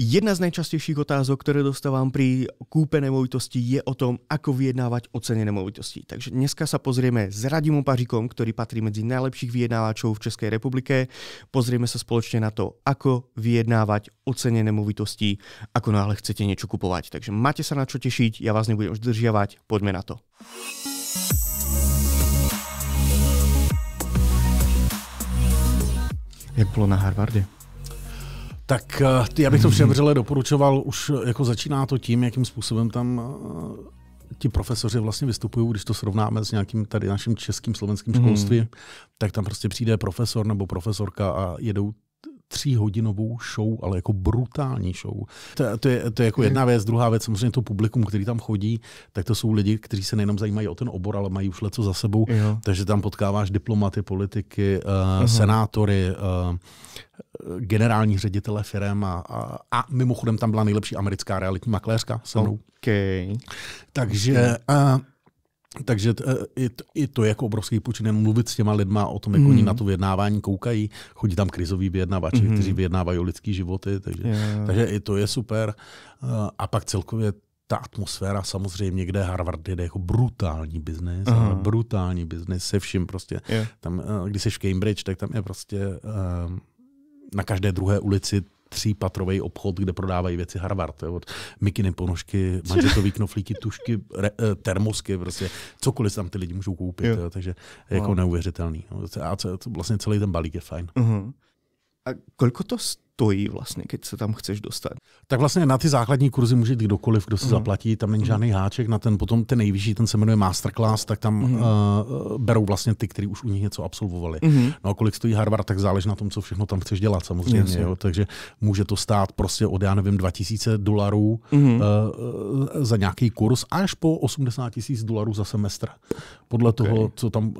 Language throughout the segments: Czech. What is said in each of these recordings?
Jedna z najčastejších otázok, ktoré dostávam pri kúpe nemovitosti je o tom, ako vyjednávať o cene nemovitosti. Takže dneska sa pozrieme s Radimom Paříkom, ktorý patrí medzi najlepších vyjednávačov v Českej republike. Pozrieme sa spoločne na to, ako vyjednávať o cene nemovitosti, ako náhle chcete niečo kupovať. Takže máte sa na čo tešiť, ja vás nebudem už držiavať, poďme na to. Jak bolo na Harvarde? Tak eh, já bych to všem vřele doporučoval, už eh, jako začíná to tím, jakým způsobem tam eh, ti profesoři vlastně vystupují, když to srovnáme s nějakým tady naším českým slovenským hmm. školstvím, hmm. tak tam prostě přijde profesor nebo profesorka a jedou tříhodinovou show, ale jako brutální show. To, to, je, to je jako jedna věc. Druhá věc, samozřejmě to publikum, který tam chodí, tak to jsou lidi, kteří se nejenom zajímají o ten obor, ale mají už leco za sebou. Jo. Takže tam potkáváš diplomaty, politiky, uh, uh-huh. senátory, uh, generální ředitele firm a, a, a mimochodem tam byla nejlepší americká realitní makléřka se mnou. Okay. Takže... Uh, takže eh, i to, i to je jako obrovský počin mluvit s těma lidma o tom, jak mm. oni hmm. na to vyjednávání koukají. Chodí tam krizoví vyjednavači, mm. kteří vyjednávají o lidský životy, takže, yeah. takže i to je super. Eh, a pak celkově ta atmosféra samozřejmě, kde Harvard jde jako brutální biznis, uh-huh. brutální biznis se vším prostě. Yeah. Tam, eh, když jsi v Cambridge, tak tam je prostě na každé druhé ulici třípatrový obchod, kde prodávají věci Harvard. Jo? Mikiny ponožky, manžetový knoflíky, tušky, re, eh, termosky, prostě cokoliv tam ty lidi můžou koupit. Jo. Jo? Takže je jako wow. neuvěřitelný. No. A vlastně celý ten balík je fajn. Uh-huh. A kolko to stojí? stojí vlastně, když se tam chceš dostat. Tak vlastně na ty základní kurzy může jít kdokoliv, kdo si mm. zaplatí, tam není mm. žádný háček, na ten potom ten nejvyšší, ten se jmenuje Masterclass, tak tam mm. uh, berou vlastně ty, kteří už u nich něco absolvovali. Mm. No a kolik stojí Harvard, tak záleží na tom, co všechno tam chceš dělat samozřejmě. Jo? Takže může to stát prostě od, já nevím, 2000 dolarů mm. uh, za nějaký kurz až po 80 tisíc dolarů za semestr. Podle okay. toho, co tam,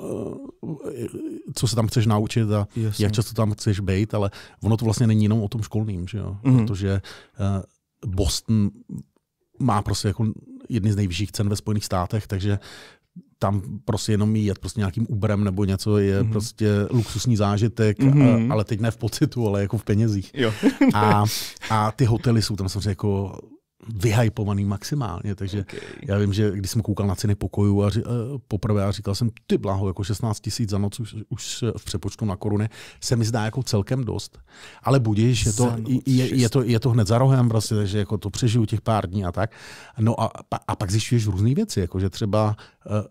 uh, co se tam chceš naučit a Jasně. jak často tam chceš být, ale ono to vlastně není jenom o tom školním, že jo? Mm-hmm. protože uh, Boston má prostě jako jedny z nejvyšších cen ve Spojených státech, takže tam prostě jenom jet prostě nějakým úbrem nebo něco je mm-hmm. prostě luxusní zážitek, mm-hmm. a, ale teď ne v pocitu, ale jako v penězích. Jo. a, a ty hotely jsou tam samozřejmě jako vyhypovaný maximálně, takže okay. já vím, že když jsem koukal na ceny pokojů a ři, eh, poprvé a říkal jsem, ty bláho, jako 16 tisíc za noc už, už v přepočtu na koruny, se mi zdá jako celkem dost, ale budíš, je to, je, je, to, je to hned za rohem prostě, takže jako to přežiju těch pár dní a tak. No a, a pak zjišťuješ různé věci, jako že třeba uh,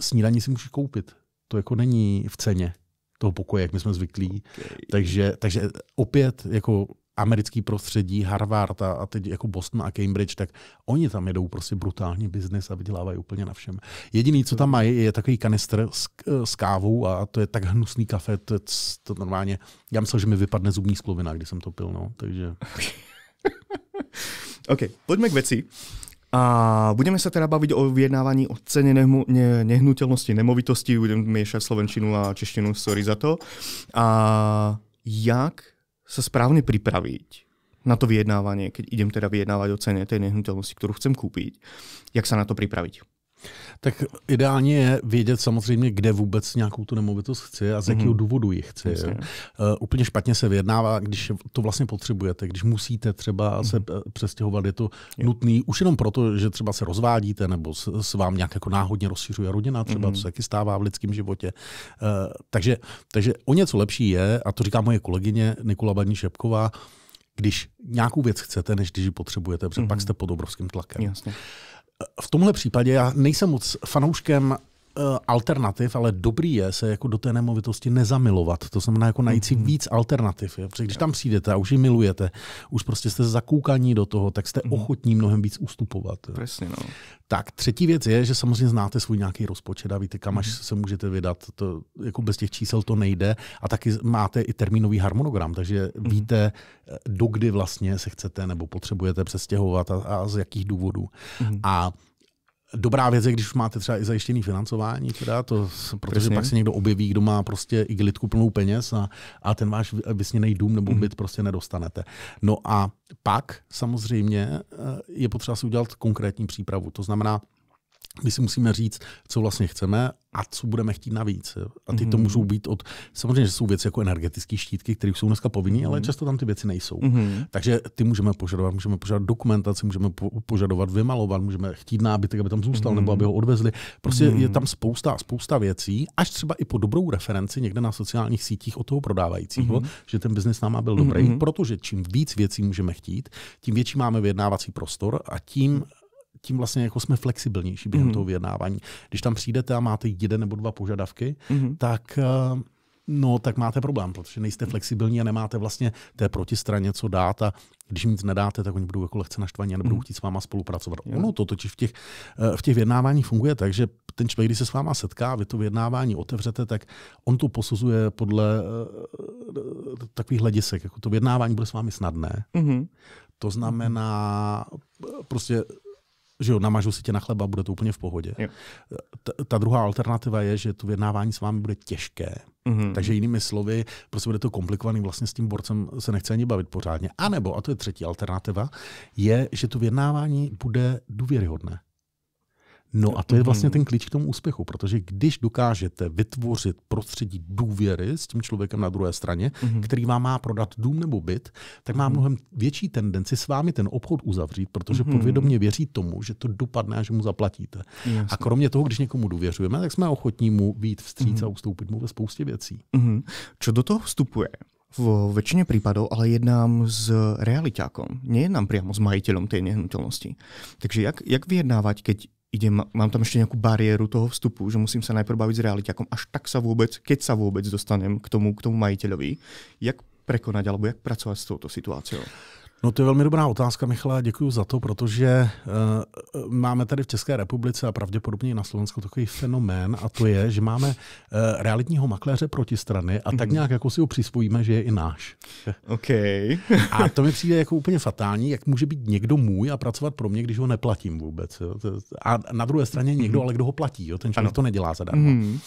snídaní si můžeš koupit, to jako není v ceně toho pokoje, jak my jsme zvyklí. Okay. Takže, takže opět jako americký prostředí, Harvard a, a teď jako Boston a Cambridge, tak oni tam jedou prostě brutální biznis a vydělávají úplně na všem. Jediný, co tam mají, je takový kanistr s, s kávou a to je tak hnusný kafe, to, to normálně, já myslel, že mi vypadne zubní sklovina, když jsem to pil, no, takže... OK, pojďme k věci. A budeme se teda bavit o vyjednávání o ceně nehmu, ne, nehnutelnosti, nemovitosti, budeme měšat slovenčinu a češtinu, sorry za to. A jak sa správne pripraviť na to vyjednávanie, keď idem teda vyjednávať o cene tej nehnuteľnosti, ktorú chcem kúpiť, jak sa na to pripraviť. Tak ideálně je vědět samozřejmě, kde vůbec nějakou tu nemovitost chci a z jakého mm-hmm. důvodu ji chci. Uh, eh, úplně špatně se vyjednává, když to vlastně potřebujete, když musíte třeba mm-hmm. se eh, přestěhovat, je to jo. nutný už jenom proto, že třeba se rozvádíte nebo s vám nějak jako náhodně rozšiřuje rodina, třeba mm-hmm. to se taky stává v lidském životě. Uh, takže, takže o něco lepší je, a to říká moje kolegyně Nikola Badní Šepková, když nějakou věc chcete, než když ji potřebujete, protože mm-hmm. pak mhm. jste pod obrovským tlakem. Jasně. V tomhle případě já nejsem moc fanouškem Eh, alternativ, ale dobrý je se jako do té nemovitosti nezamilovat. To znamená jako najít si mhm. víc alternativ. Jo? Protože když tam přijdete a už ji milujete, už prostě jste zakoukaní do toho, tak jste mhm. ochotní mnohem víc ustupovat. Přesně, no. Tak, třetí věc je, že samozřejmě znáte svůj nějaký rozpočet a víte, kam až mhm. se můžete vydat. To, jako bez těch čísel to nejde. A taky máte i termínový harmonogram, takže víte, eh, dokdy vlastně se chcete nebo potřebujete přestěhovat a, a z jakých důvodů. A dobrá věc je, když máte třeba i zajištěný financování, teda to, protože Přesně. pak se někdo objeví, kdo má prostě igelitku plnou peněz a, a ten váš vysněný dům nebo mhm. byt mm. prostě nedostanete. No a pak samozřejmě eh, je potřeba si udělat konkrétní přípravu. To znamená, my si musíme říct, co vlastně chceme a co budeme chtít navíc. A ty mm-hmm. to mhm. můžou být od, samozřejmě, že jsou věci jako energetické štítky, které jsou dneska povinné, mm-hmm. ale mhm. často tam ty věci nejsou. Mm-hmm. Takže ty můžeme požadovat, můžeme požadovat dokumentaci, můžeme požadovat vymalovat, můžeme chtít nábytek, aby tam zůstal mm-hmm. nebo mhm. aby ho odvezli. Prostě mm-hmm. je tam spousta, spousta věcí, až třeba i po dobrou referenci někde na sociálních sítích od toho prodávajícího, mm-hmm. že ten biznis náma byl dobrý, mm-hmm. protože čím víc věcí můžeme chtít, tím větší máme vyjednávací prostor a tím mm-hmm tím vlastně jako jsme flexibilnější během mm. toho vyjednávání. Když tam přijdete a máte jeden nebo dva požadavky, mm. tak eh, No, tak máte problém, protože nejste flexibilní a nemáte vlastně té protistraně co dát a když nic nedáte, tak oni budou jako lehce naštvaní a nebudou mhm. chtít s váma spolupracovat. Jo. Ono to totiž v těch, eh, v těch vyjednáváních funguje tak, že ten člověk, když se s váma setká, vy to vyjednávání otevřete, tak on to posuzuje podle eh, takových hledisek. Jako to vyjednávání bude s vámi snadné. Mm-hmm. To znamená, prostě že jo, namažu si tě na chleba, bude to úplně v pohodě. Ta, ta druhá alternativa je, že to vyjednávání s vámi bude těžké, mm-hmm. takže jinými slovy, prostě bude to komplikovaný, vlastně s tím borcem se nechce ani bavit pořádně. A nebo, a to je třetí alternativa, je, že to vyjednávání bude důvěryhodné. No a to je vlastně mhm. ten klíč k tomu úspěchu, protože když dokážete vytvořit prostředí důvěry s tím člověkem na druhé straně, mm-hmm. který vám má prodat dům nebo byt, tak má mhm. mnohem větší tendenci s vámi ten obchod uzavřít, protože mm-hmm. podvědomě věří tomu, že to dopadne a že mu zaplatíte. Jasně. A kromě toho, když někomu důvěřujeme, tak jsme ochotní mu být vstříc mm-hmm. a mhm. ustoupit mu ve spoustě věcí. Mm-hmm. Co do toho vstupuje? V většině případů ale jednám s realitákom, Nejednám přímo s majitelem té nehnutelnosti. Takže jak, jak vyjednávat, když idem, mám tam ještě nějakou bariéru toho vstupu, že musím se najprv bavit s realitákom, jako až tak sa vůbec, keď sa vůbec dostanem k tomu, k tomu majiteľovi. Jak prekonať, alebo jak pracovat s touto situáciou? No to je velmi dobrá otázka, Michala, děkuji za to, protože uh, máme tady v České republice a pravděpodobně i na Slovensku takový fenomén a to je, že máme uh, realitního makléře protistrany a tak mhm. nějak jako si ho přispojíme, že je i náš. OK. a to mi přijde jako úplně fatální, jak může být někdo můj a pracovat pro mě, když ho neplatím vůbec. Jo? A na druhé straně někdo, mhm. ale kdo ho platí, jo? ten člověk ano. to nedělá zadarmo. Mm.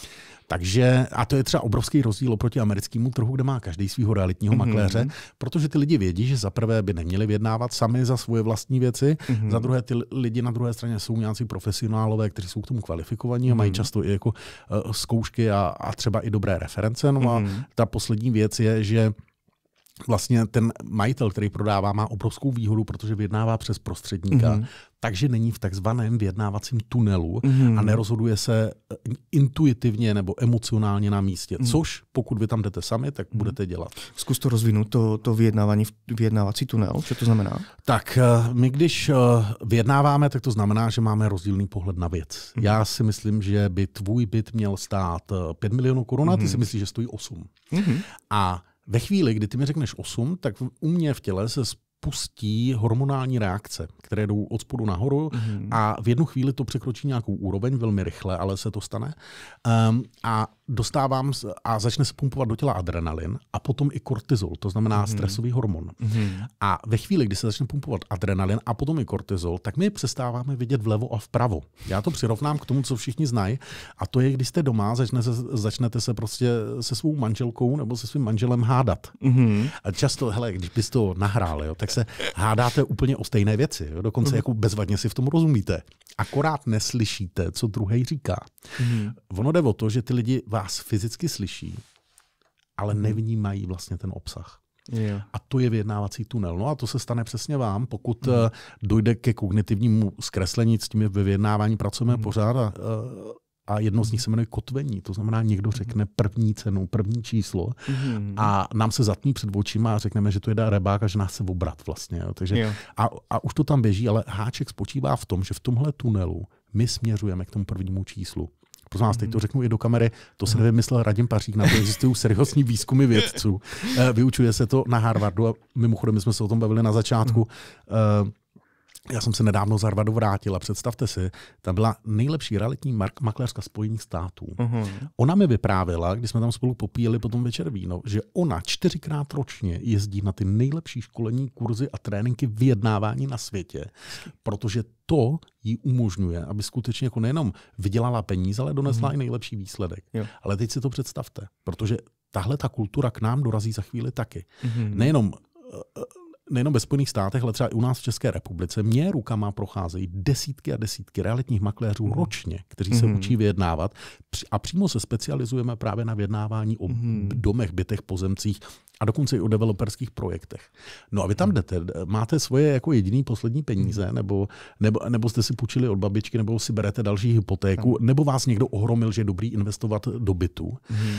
Takže, a to je třeba obrovský rozdíl oproti americkému trhu, kde má každý svého realitního mm-hmm. makléře, protože ty lidi vědí, že za prvé by neměli vyjednávat sami za svoje vlastní věci, mm-hmm. za druhé ty lidi na druhé straně jsou nějací profesionálové, kteří jsou k tomu kvalifikovaní a mají mm-hmm. často i jako uh, zkoušky a, a třeba i dobré reference. No a mhm. ta poslední věc je, že vlastně ten majitel, který prodává, má obrovskou výhodu, protože vyjednává přes prostředníka, mm-hmm. takže není v takzvaném vyjednávacím tunelu mm-hmm. a mhm. nerozhoduje se intuitivně nebo emocionálně na místě. Mm-hmm. Což, pokud vy tam jdete sami, tak mm-hmm. budete dělat. Zkus to rozvinout, to, to vyjednávání, vyjednávací tunel, co to znamená? Tak eh, my, když eh, vyjednáváme, tak to znamená, že máme rozdílný pohled na věc. Mm-hmm. Já si myslím, že by tvůj byt měl stát 5 eh, milionů korun, ty mm-hmm. si myslíš, že stojí 8. Mm-hmm. A ve chvíli, kdy ty mi řekneš 8, tak u mě v těle se spustí hormonální reakce, které jdou od spodu nahoru mm-hmm. a v jednu chvíli to překročí nějakou úroveň, velmi rychle, ale se to stane. Um, a dostávám a začne se pumpovat do těla adrenalin a potom i kortizol, to znamená mm-hmm. stresový hormon. Mm-hmm. A ve chvíli, kdy se začne pumpovat adrenalin a potom i kortizol, tak my přestáváme vidět vlevo a vpravo. Já to přirovnám k tomu, co všichni znají, a to je, když jste doma, začne se, začnete se prostě se svou manželkou nebo se svým manželem hádat. Mm-hmm. A často, hele, když bys to nahrál, jo, tak se hádáte úplně o stejné věci. Jo, dokonce mm-hmm. jako bezvadně si v tom rozumíte. Akorát neslyšíte, co druhý říká. Mm-hmm. Ono jde o to, že ty lidi vás vás fyzicky slyší, ale mhm. nevnímají vlastně ten obsah. Yeah. A to je vyjednávací tunel. No a to se stane přesně vám, pokud mm. dojde ke kognitivnímu zkreslení, s tím je ve vyjednávání pracujeme mm. pořád a, eh, a jedno z nich se jmenuje kotvení. To znamená, někdo mhm. řekne první cenu, první číslo mm. a nám se zatmí před očima a řekneme, že to je rebák a že nás se obrat vlastně. Jo. Takže, yeah. a, a už to tam běží, ale háček spočívá v tom, že v tomhle tunelu my směřujeme k tomu prvnímu číslu. Prosím vás, teď to hmm. řeknu i do kamery, to se nevymyslel Radim Pařík, na to existují seriózní výzkumy vědců. Eh, vyučuje se to na Harvardu a mimochodem my jsme se o tom bavili na začátku. Hmm. Eh, já jsem se nedávno z Harvardu vrátila, představte si, tam byla nejlepší realitní mark- makléřka Spojených států. Uhum. Ona mi vyprávěla, když jsme tam spolu popíjeli potom večer víno, že ona čtyřikrát ročně jezdí na ty nejlepší školení, kurzy a tréninky vyjednávání na světě, protože to jí umožňuje, aby skutečně jako nejenom vydělala peníze, ale donesla uhum. i nejlepší výsledek. Jo. Ale teď si to představte, protože tahle ta kultura k nám dorazí za chvíli taky. Uhum. Nejenom eh, nejenom ve Spojených státech, ale třeba i u nás v České republice, mě rukama procházejí desítky a desítky realitních makléřů mm. ročně, kteří se mm. učí vyjednávat a přímo se specializujeme právě na vyjednávání o mm. domech, bytech, pozemcích a dokonce i o developerských projektech. No a vy tam hmm. jdete, máte svoje jako jediný poslední peníze, hmm. nebo, nebo, nebo jste si půjčili od babičky, nebo si berete další hypotéku, hmm. nebo vás někdo ohromil, že je dobrý investovat do bytu. Mm. Uh,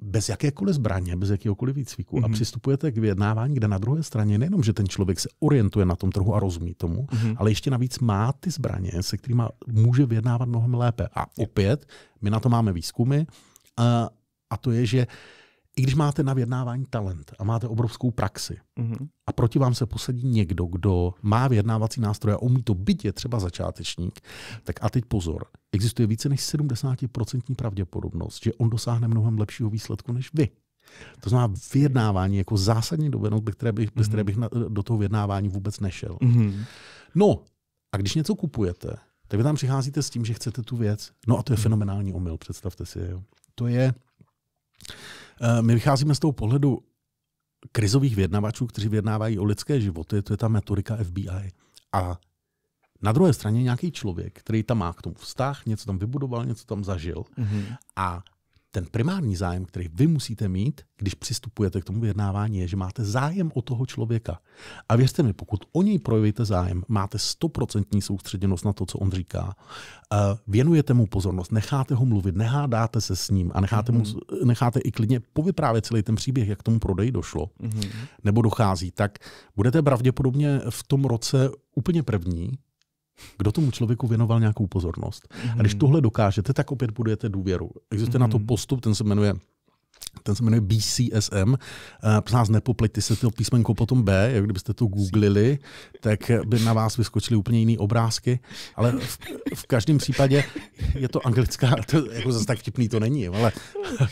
bez jakékoliv zbraně, bez jakéhokoliv výcviku mm-hmm. a mhm. přistupujete k vyjednávání, kde na druhé straně nejenom, že ten člověk se orientuje na tom trhu a rozumí tomu, mm-hmm. ale ještě navíc má ty zbraně, se kterými může vyjednávat mnohem lépe. A opět, my na to máme výzkumy a, eh, a to je, že uh, i když máte na vyjednávání talent a máte obrovskou praxi mm-hmm. a proti vám se posadí někdo, kdo má vyjednávací nástroje a umí to, být je třeba začátečník, tak a teď pozor, existuje více než 70% pravděpodobnost, že on dosáhne mnohem lepšího výsledku než vy. To znamená vyjednávání jako zásadní dovednost, bez které bych, mm-hmm. bez které mhm. bych na, do toho vyjednávání vůbec nešel. Mm-hmm. No a když něco kupujete, tak vy tam přicházíte s tím, že chcete tu věc. No a to je mm-hmm. fenomenální omyl, představte si. Jo. To je Eh, my vycházíme z toho pohledu krizových vědnavačů, kteří vědnávají o lidské životy, to je ta metodika FBI. A na druhé straně nějaký člověk, který tam má k tomu vztah, něco tam vybudoval, něco tam zažil mm-hmm. a ten primární zájem, který vy musíte mít, když přistupujete k tomu vyjednávání, je, že máte zájem o toho člověka. A věřte mi, pokud o něj projevíte zájem, máte stoprocentní soustředěnost na to, co on říká, eh, věnujete mu pozornost, necháte ho mluvit, nehádáte se s ním a necháte, mu, mhm. necháte i klidně povyprávět celý ten příběh, jak tomu prodeji došlo mhm. nebo dochází, tak budete pravděpodobně v tom roce úplně první, kdo tomu člověku věnoval nějakou pozornost. Mm-hmm. A když mhm. tohle dokážete, tak opět budujete důvěru. Existuje mm-hmm. na to mhm. postup, ten se jmenuje ten se jmenuje BCSM. Nás eh, nepopleťte se to písmenko potom B, jak kdybyste to googlili, tak by na vás vyskočily úplně jiné obrázky, ale v, v každém případě je to anglická, to jako zase tak vtipný to není, ale uh,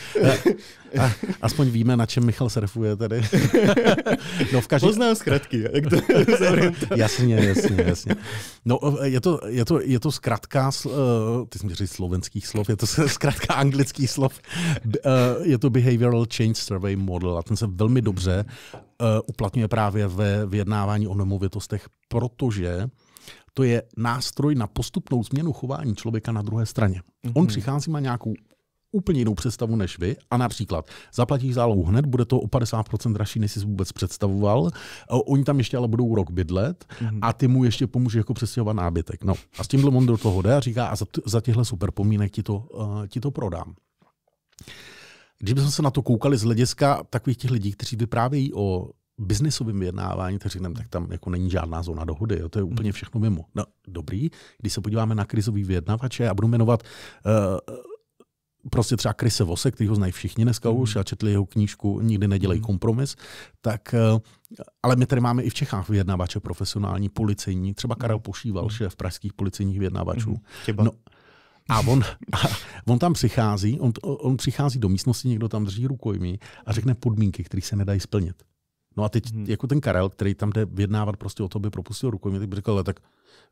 uh, aspoň víme, na čem Michal surfuje tady. No, v každém... Poznám zkratky, jak to Jasně, jasně, jasně. No, je to, je to, je to zkratka, ty jsi mi říct slovenských slov, je to zkratka anglických slov, je to behavior Behavioral Change Survey Model a ten se velmi hmm. dobře uh, uplatňuje právě ve vyjednávání o nemovitostech, protože to je nástroj na postupnou změnu chování člověka na druhé straně. Mm-hmm. On mhm. přichází, má nějakou úplně jinou představu než vy a například zaplatíš zálohu hned, bude to o 50% dražší, než jsi vůbec představoval, eh, oni tam ještě ale budou rok bydlet mm-hmm. a ty mu ještě pomůže jako přestěhovat nábytek. No a s tímhle on do toho jde a říká a za, t- za těchto super pomínek ti to, uh, ti to prodám. Když bychom se na to koukali z hlediska takových těch lidí, kteří vyprávějí o biznisovým vyjednávání, tak říkám, tak tam jako není žádná zóna dohody, jo, to je hmm. úplně všechno mimo. No, dobrý, když se podíváme na krizový vyjednavače, a budu jmenovat uh, prostě třeba Krise Vose, který ho znají všichni dneska hmm. už a četli jeho knížku Nikdy nedělej hmm. kompromis, tak eh, ale my tady máme i v Čechách vyjednavače profesionální, policejní, třeba Karel Pošíval, šéf pražských policejních vyjednavačů. No, a on, a on tam přichází, on, on přichází do místnosti, někdo tam drží rukojmí a řekne podmínky, které se nedají splnit. No a teď hmm. jako ten Karel, který tam jde vyjednávat prostě o to, by propustil rukojmí, tak by řekl, ale tak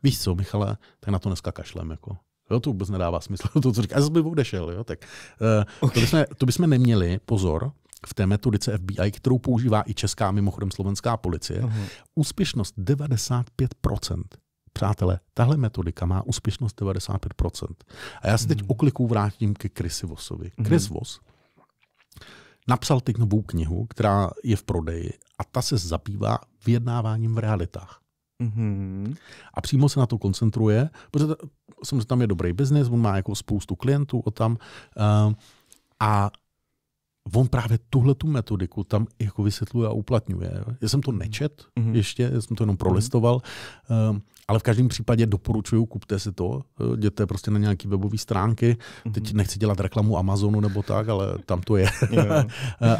víš co, Michale, tak na to dneska kašlem. Jako. Jo, to vůbec nedává smysl, to, co říká, a zase by odešel. Jo? Tak, uh, okay. to, bychom, to bychom neměli, pozor, v té metodice FBI, kterou používá i česká, mimochodem slovenská policie, uh-huh. úspěšnost 95%. Přátelé, tahle metodika má úspěšnost 95%. A já se teď hmm. okliků vrátím ke Chrisi Vosovi. Hmm. Chris Vos napsal teď novou knihu, která je v prodeji a ta se zabývá vyjednáváním v realitách. Mm-hmm. A přímo se na to koncentruje, protože tam je dobrý biznis, on má jako spoustu klientů o tam. Uh, a on právě tuhle tu metodiku tam jako vysvětluje a uplatňuje. Já jsem to mhm. nečet mm-hmm. ještě, jsem to jenom mhm. prolistoval, mm-hmm. ale v každém případě doporučuju, kupte si to, jděte prostě na nějaké webové stránky, mm-hmm. teď nechci dělat reklamu Amazonu nebo tak, ale tam to je.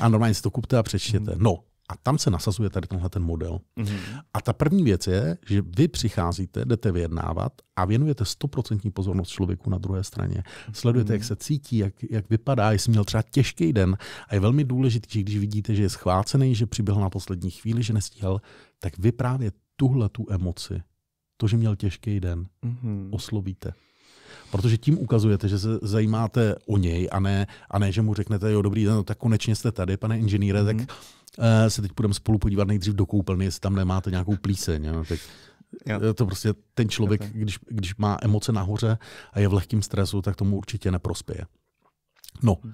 a normálně si to kupte a přečtěte. Mm-hmm. No, a tam se nasazuje tady tenhle ten model. Mm-hmm. A ta první věc je, že vy přicházíte, jdete vyjednávat a věnujete 100% pozornost člověku na druhé straně. Sledujete, mm-hmm. jak mhm. se cítí, jak, jak vypadá, jestli měl třeba těžký den. A je velmi důležité, že když vidíte, že je schvácený, že přiběhl na poslední chvíli, že nestíhal, tak vy právě tuhle tu emoci, to, že měl těžký den, mm-hmm. oslovíte protože tím ukazujete, že se zajímáte o něj a ne, a ne že mu řeknete, jo, dobrý den, no, tak konečně jste tady, pane inženýre, mm-hmm. tak uh, se teď půjdeme spolu podívat nejdřív do koupelny, jestli tam nemáte nějakou plíseň. Jo, tak Jo. To prostě ten člověk, když, když má emoce nahoře a je v lehkém stresu, tak tomu určitě neprospěje. No, mhm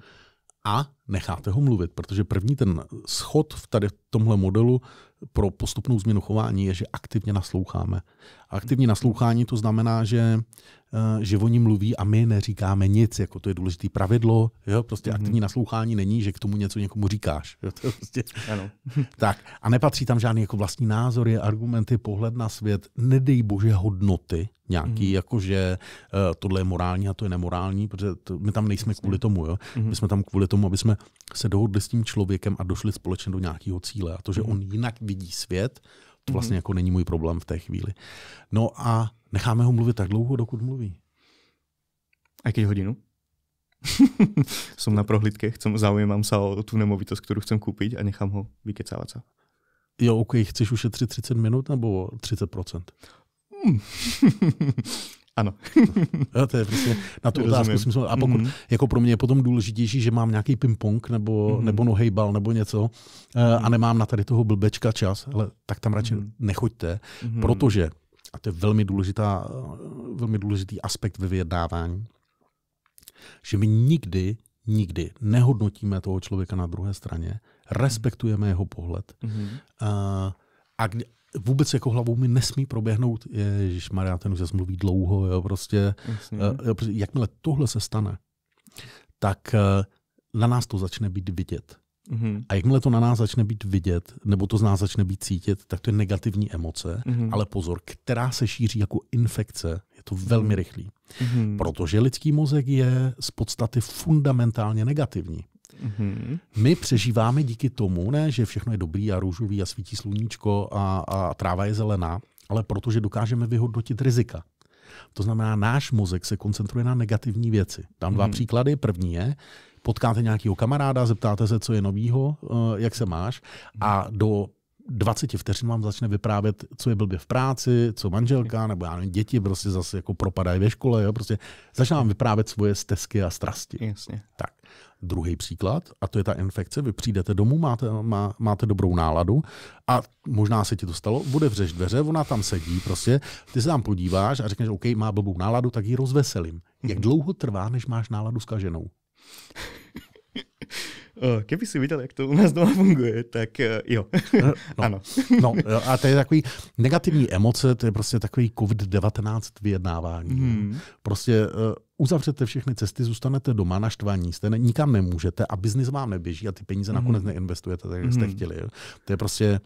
a necháte ho mluvit, protože první ten schod v tady tomhle modelu pro postupnou změnu chování je, že aktivně nasloucháme. aktivní naslouchání to znamená, že, eh, že oni mluví a my neříkáme nic, jako to je důležité pravidlo. Jo? Prostě mhm. aktivní naslouchání není, že k tomu něco někomu říkáš. Jo? To je prostě... ano. tak. A nepatří tam žádný jako vlastní názory, argumenty, pohled na svět, nedej bože hodnoty, nějaký, mm. jakože uh, tohle je morální a to je nemorální, protože to, my tam nejsme Jasně. kvůli tomu. Jo? Mm. My jsme tam kvůli tomu, aby jsme se dohodli s tím člověkem a došli společně do nějakého cíle. A to, že mm. on jinak vidí svět, to vlastně mm. jako není můj problém v té chvíli. No a necháme ho mluvit tak dlouho, dokud mluví. A jaký hodinu? Jsem na prohlídce, chcem, zaujímam sa o tu nemovitost, kterou chcem koupit a nechám ho vykecávat sa. Jo, OK, chceš ušetřit 30 minut nebo 30%? Hmm. Ano. jo, to je přesně prostě na tu otázku. Jsem, a pokud, mm-hmm. jako pro mě je potom důležitější, že mám nějaký ping-pong nebo, mm-hmm. nebo nohejbal nebo něco mm-hmm. a hmm. nemám na tady toho blbečka čas, ale tak tam radši mm-hmm. nechoďte, mm-hmm. protože, a to je velmi, důležitá, eh, velmi důležitý aspekt ve vyjednávání, že my nikdy, nikdy nehodnotíme toho člověka na druhé straně, respektujeme jeho pohled mm-hmm. a, a, vůbec jako hlavou mi nesmí proběhnout, že Maria, ten už se mluví dlouho, jo, prostě, Jasně. Eh, prostě jakmile tohle se stane, tak eh, na nás to začne být vidět. Mm-hmm. A jakmile to na nás začne být vidět, nebo to z nás začne být cítit, tak to je negativní emoce, mm-hmm. ale pozor, která se šíří jako infekce, je to velmi mm-hmm. rychlý. Mm-hmm. Protože lidský mozek je z podstaty fundamentálně negativní. Mm-hmm. My přežíváme díky tomu, ne, že všechno je dobrý a růžový a svítí sluníčko a, a tráva je zelená, ale protože dokážeme vyhodnotit rizika. To znamená, náš mozek se koncentruje na negativní věci. Tam dva hmm. příklady. První je, potkáte nějakého kamaráda, zeptáte se, co je novýho, eh, jak se máš, a do 20 vteřin vám začne vyprávět, co je blbě v práci, co manželka, nebo já nevím, děti prostě zase jako propadají ve škole, jo, prostě začne vám vyprávět svoje stezky a strasti. Jasně. Tak. Druhý příklad, a to je ta infekce, vy přijdete domů, máte, má, máte dobrou náladu a možná se ti to stalo, bude vřeš dveře, ona tam sedí prostě, ty se tam podíváš a řekneš, OK, má blbou náladu, tak ji rozveselím. Jak mhm. dlouho trvá, než máš náladu s kaženou? Eh, Kdyby si viděl, jak to u nás doma funguje, tak eh, jo. Eh, no, ano. no, a to je takový negativní emoce, to je prostě takový COVID-19 vyjednávání. Hmm. Prostě uzavřete všechny cesty, zůstanete doma naštvaní, jste ne, nikam nemůžete a biznis vám neběží a ty peníze hmm. nakonec neinvestujete, tak jak jste hmm. chtěli. To je prostě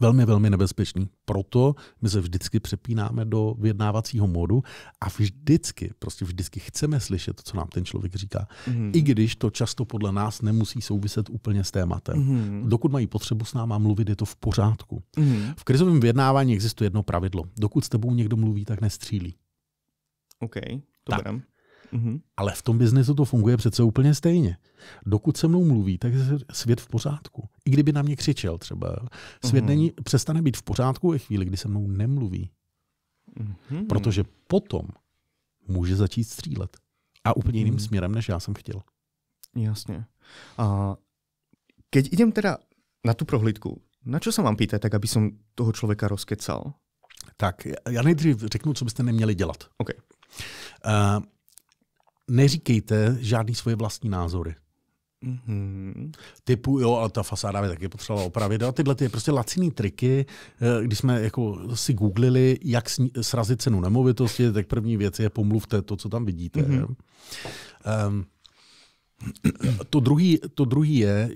velmi, velmi nebezpečný. Proto my se vždycky přepínáme do vyjednávacího modu a vždycky, prostě vždycky chceme slyšet, co nám ten člověk říká. Mm-hmm. I když to často podle nás nemusí souviset úplně s tématem. Mm-hmm. Dokud mají potřebu s náma mluvit, je to v pořádku. Mm-hmm. V krizovém vyjednávání existuje jedno pravidlo. Dokud s tebou někdo mluví, tak nestřílí. OK, to tak, berem. Mm-hmm. Ale v tom biznesu to funguje přece úplně stejně. Dokud se mnou mluví, tak je svět v pořádku. I kdyby na mě křičel třeba. Svět mm-hmm. není, přestane být v pořádku ve chvíli, kdy se mnou nemluví. Mm-hmm. Protože potom může začít střílet. A úplně mm-hmm. jiným mhm. směrem, než já jsem chtěl. Jasně. A keď idem teda na tu prohlídku, na co se mám pýtat, tak aby jsem toho člověka rozkecal? Tak, já nejdřív řeknu, co byste neměli dělat. Okay. Uh, neříkejte žádný svoje vlastní názory. Mm-hmm. Typu, jo, a ta fasáda by taky potřebovala opravit. A tyhle ty prostě laciný triky, eh, když jsme jako si googlili, jak srazit cenu nemovitosti, tak první věc je pomluvte to, co tam vidíte. Mm-hmm. Um, to, druhý, to druhý je,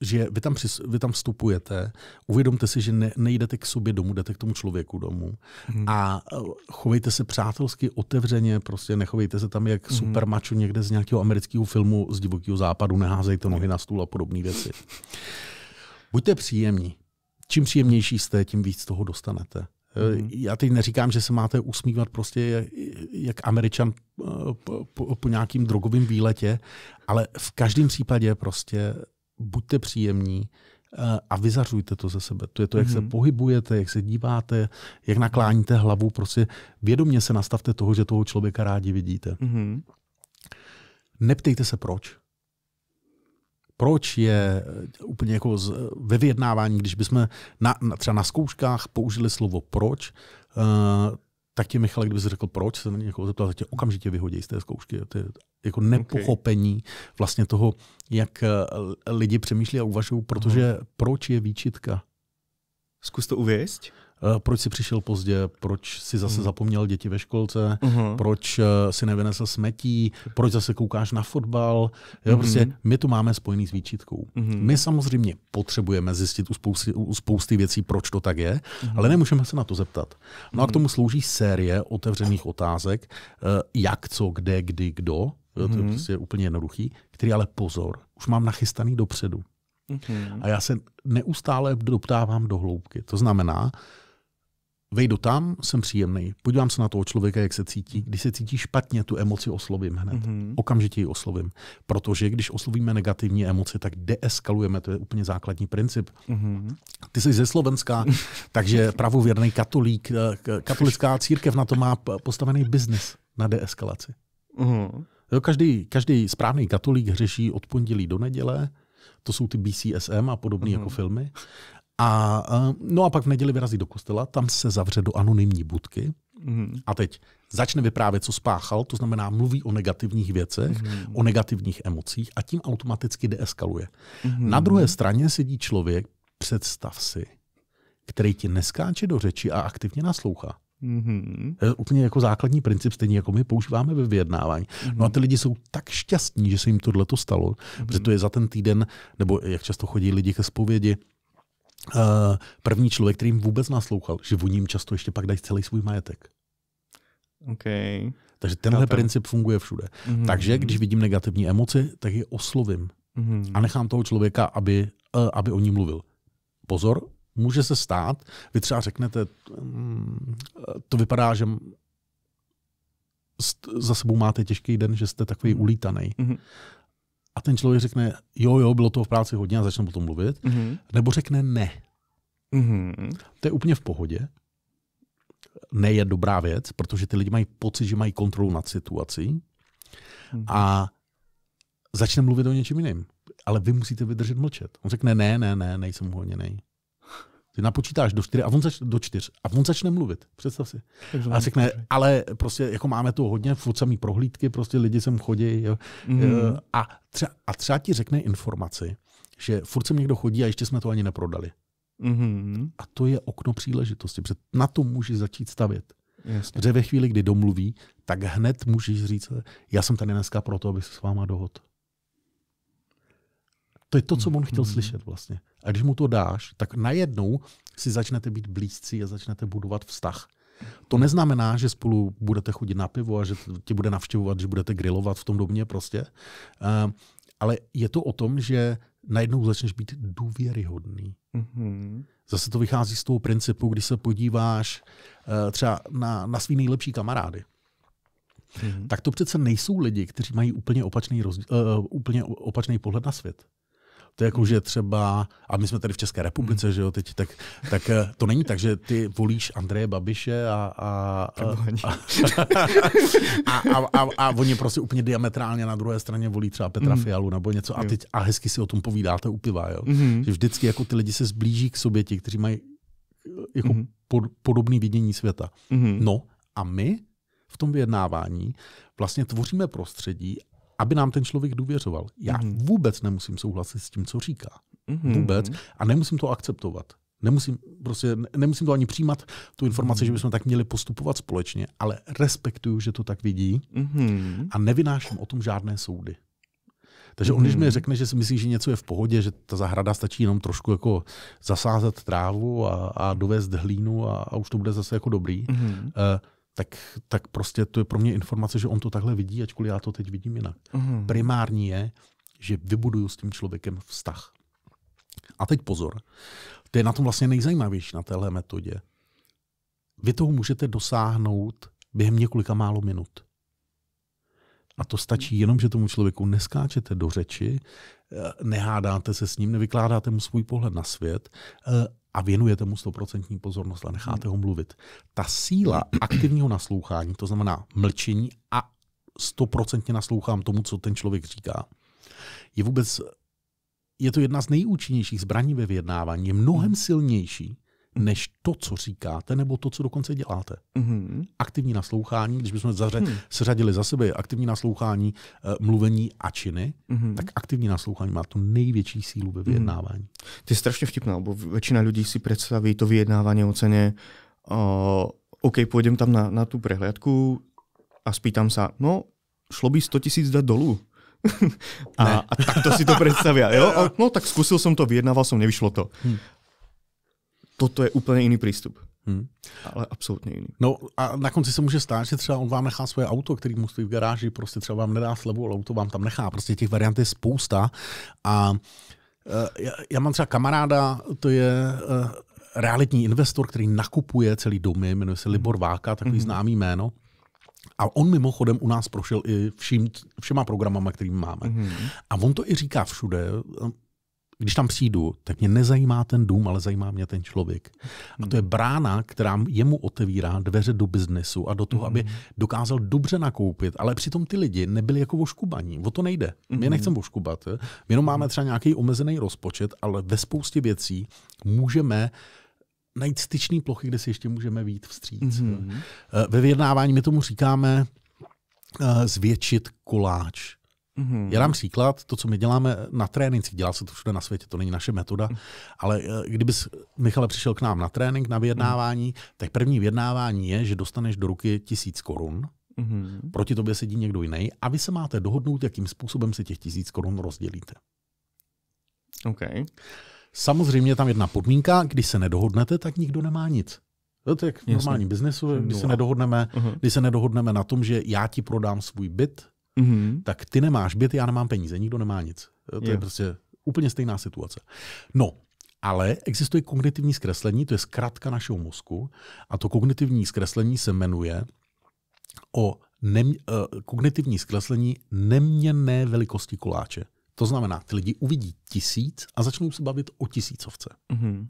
že vy tam, přis, vy tam vstupujete, uvědomte si, že ne, nejdete k sobě domů, jdete k tomu člověku domů hmm. a eh, chovejte se přátelsky, otevřeně, prostě nechovejte se tam jak hmm. supermaču někde z nějakého amerického filmu z divokého západu, neházejte nohy na stůl a podobné věci. Buďte příjemní. Čím příjemnější jste, tím víc toho dostanete. Eh, hmm Já teď neříkám, že se máte usmívat prostě jak američan eh, po, po, po nějakým drogovém výletě, ale v každém případě prostě buďte příjemní eh, a vyzařujte to ze sebe. To je to, jak mm-hmm. se mhm. pohybujete, jak se díváte, jak nakláníte hlavu. Prostě vědomě se nastavte toho, že toho člověka rádi vidíte. Mm-hmm. Neptejte se proč. Proč je eh, úplně jako z, ve vyjednávání, když bychom na, na, třeba na zkouškách použili slovo proč, uh, tak ti, Michal, kdyby jsi řekl, proč se na někoho jako zeptal, tě okamžitě vyhodí z té zkoušky. To je jako nepochopení okay. vlastně toho, jak eh, lidi přemýšlí a uvažují, protože proč je výčitka. Zkus to uvěst. Eh, proč si přišel pozdě, proč si zase hmm. zapomněl děti ve školce, uh-huh. proč eh, si nevynesl smetí, proč zase koukáš na fotbal. Jo, uh-huh. prostě my to máme spojený s výčitkou. Uh-huh. My samozřejmě potřebujeme zjistit u spousty, u spousty věcí, proč to tak je, uh-huh. ale nemůžeme se na to zeptat. No a k tomu slouží série otevřených otázek, eh, jak, co, kde, kdy, kdo, jo, to je prostě úplně jednoduchý, který ale pozor, už mám nachystaný dopředu. Mm-hmm. A já se neustále doptávám do hloubky. To znamená, vejdu tam, jsem příjemný, podívám se na toho člověka, jak se cítí. Když se cítí špatně, tu emoci oslovím hned. Mm-hmm. Okamžitě ji oslovím. Protože když oslovíme negativní emoce, tak deeskalujeme, to je úplně základní princip. Mm-hmm. Ty jsi ze Slovenska, takže pravověrný katolík, eh, katolická církev na to má postavený biznis na deeskalaci. Mm-hmm. Jo, každý, každý správný katolík hřeší od pondělí do neděle, to jsou ty BCSM a podobné mm-hmm. jako filmy. A, eh, no a pak v neděli vyrazí do kostela, tam se zavře do anonymní budky mm. a teď začne vyprávět, co spáchal, to znamená mluví o negativních věcech, mm. o negativních emocích a tím automaticky deeskaluje. Mm. Na druhé straně sedí člověk, představ si, který ti neskáče do řeči a aktivně naslouchá. Mm-hmm. je eh, úplně jako základní princip, stejně jako my používáme ve vyjednávání. Mm-hmm. No a ty mhm. lidi jsou tak šťastní, že se jim tohle to stalo, mm-hmm. protože to je za ten týden, nebo jak často chodí lidi ke zpovědi, Uh, první člověk, který jim vůbec naslouchal, že oni jim často ještě pak dají celý svůj majetek. Okay. Takže tenhle Chápem. princip funguje všude. Mm-hmm. Takže když vidím negativní emoci, tak je oslovím mm-hmm. a nechám toho člověka, aby, uh, aby o ní mluvil. Pozor, může se stát, vy třeba řeknete, um, to vypadá, že za sebou máte těžký den, že jste takový mhm. ulítaný. Mm-hmm a ten člověk řekne, jo, jo, bylo toho v práci hodně a začne o tom mluvit, mm-hmm. nebo řekne ne. Mm-hmm. To je úplně v pohodě. Ne je dobrá věc, protože ty lidi mají pocit, že mají kontrolu nad situací mm-hmm. a začne mluvit o něčem jiném. Ale vy musíte vydržet mlčet. On řekne ne, ne, ne, nejsem uhoněný. Ty napočítáš do čtyř a on začne, do čtyř a on začne mluvit. Představ si. Takže a řekne, ale prostě jako máme tu hodně, furt samý prohlídky, prostě lidi sem chodí. Jo. Mm. A, třeba, a třeba ti řekne informaci, že furt sem někdo chodí a ještě jsme to ani neprodali. Mm-hmm. A to je okno příležitosti, protože na to můžeš začít stavět. Jasně. Protože ve chvíli, kdy domluví, tak hned můžeš říct, já jsem tady dneska proto, abych se s váma dohodl. To je to, co on chtěl mm-hmm. slyšet vlastně. A když mu to dáš, tak najednou si začnete být blízcí a začnete budovat vztah. To neznamená, že spolu budete chodit na pivo a že tě bude navštěvovat, že budete grilovat v tom domě prostě. Uh, ale je to o tom, že najednou začneš být důvěryhodný. Mm-hmm. Zase to vychází z toho principu, když se podíváš uh, třeba na, na svý nejlepší kamarády. Mm-hmm. Tak to přece nejsou lidi, kteří mají úplně opačný, rozdíl, uh, eh, eh, úplně opačný pohled na svět. To jako, že třeba, a my jsme tady v České republice, hmm. že jo, teď, tak, tak eh, to není tak, že ty volíš Andreje Babiše a, a, a, a, a, a, a a, oni prostě úplně diametrálně na druhé straně volí třeba Petra mm. Fialu nebo něco a, teď, a hezky si o tom povídáte u piva, jo. Mm. Že vždycky jako ty lidi se zblíží k sobě, ti, kteří mají eh, jako mm. pod, podobné vidění světa. Mm. No a my v tom vyjednávání vlastně tvoříme prostředí aby nám ten člověk důvěřoval. Já mm-hmm. vůbec nemusím souhlasit s tím, co říká. Mm-hmm. Vůbec. A nemusím to akceptovat. Nemusím, prostě, nemusím to ani přijímat, tu informaci, mm. že mhm. bychom tak měli postupovat společně, ale respektuju, že to tak vidí mm. a nevynáším o tom žádné soudy. Takže on, když mhm. mi řekne, že si myslí, že něco je v pohodě, že ta zahrada stačí jenom trošku jako zasázet trávu a, a dovést hlínu a, a už to bude zase jako dobrý, mm. uh, tak, tak prostě to je pro mě informace, že on to takhle vidí, ačkoliv já to teď vidím jinak. Mm. Primární je, že vybuduju s tím člověkem vztah. A teď pozor, to je na tom vlastně nejzajímavější na téhle metodě. Vy toho můžete dosáhnout během několika málo minut. A to stačí jenom, že tomu člověku neskáčete do řeči, eh, nehádáte se s ním, nevykládáte mu svůj pohled na svět eh, a věnujete mu 100% pozornost a necháte ho mluvit. Ta síla aktivního naslouchání, to znamená mlčení a 100% naslouchám tomu, co ten člověk říká, je vůbec je to jedna z nejúčinnějších zbraní ve vyjednávání, je mnohem silnější než to, co říkáte, nebo to, co dokonce děláte. Mm-hmm. Aktivní naslouchání, když bychom zaře- mm. seřadili za sebe aktivní naslouchání, eh, mluvení a činy, mm-hmm. tak aktivní naslouchání má tu největší sílu ve mhm. vyjednávání. Mm. To je strašně vtipné, bo většina lidí si představí to vyjednávání o ceně, uh, eh, OK, půjdem tam na, na tu prehliadku a spýtam se. no, šlo by 100 tisíc dát dolů. a, ne. a to si to představia. Jo? A, no tak zkusil jsem to, vyjednával jsem, nevyšlo to. Hmm toto je úplně jiný přístup. Hmm. Ale absolutně jiný. No a na konci se může stát, že třeba on vám nechá svoje auto, který mu stojí v garáži, prostě třeba vám nedá slevu, ale auto vám tam nechá. Prostě těch variant je spousta. A eh, já, já mám třeba kamaráda, to je eh, realitní investor, který nakupuje celý domy, jmenuje se hmm. Libor Váka, takový hmm známý jméno. A on mimochodem u nás prošel i vším, všema programama, který máme. Mm-hmm. A on to i říká všude když tam přijdu, tak mě nezajímá ten dům, ale zajímá mě ten člověk. A to je hmm. brána, která jemu otevírá dveře do biznesu a do toho, aby hmm. dokázal dobře nakoupit, ale přitom ty lidi nebyli jako voškubaní. O to nejde. My hmm. nechceme voškubat. My jenom máme třeba nějaký omezený rozpočet, ale ve spoustě věcí můžeme najít styčný plochy, kde si ještě můžeme výjít vstříc. Mm-hmm. Ve vyjednávání my tomu říkáme eh, zvětšit koláč. Mm-hmm. Já dám příklad, to, co my děláme na trénincích, dělá se to všude na světě, to není naše metoda, mm-hmm. ale eh, kdyby Michale přišel k nám na trénink, na vyjednávání, mm-hmm. tak první vyjednávání je, že dostaneš do ruky tisíc korun, mm-hmm. proti tobě sedí někdo jiný a vy se máte dohodnout, jakým způsobem se těch tisíc korun rozdělíte. Ok. Samozřejmě je tam jedna podmínka, když se nedohodnete, tak nikdo nemá nic. To je jak v normálním biznesu, když se, no. nedohodneme, uh-huh. když se nedohodneme na tom, že já ti prodám svůj byt, mm-hmm. tak ty nemáš byt, já nemám peníze, nikdo nemá nic. Eh, to jo. je prostě úplně stejná situace. No, ale existuje kognitivní zkreslení, to je zkratka našeho mozku, a to kognitivní zkreslení se jmenuje o nem, uh, kognitivní zkreslení neměnné velikosti koláče. To znamená, ty lidi uvidí tisíc a začnou se bavit o tisícovce. Mm-hmm.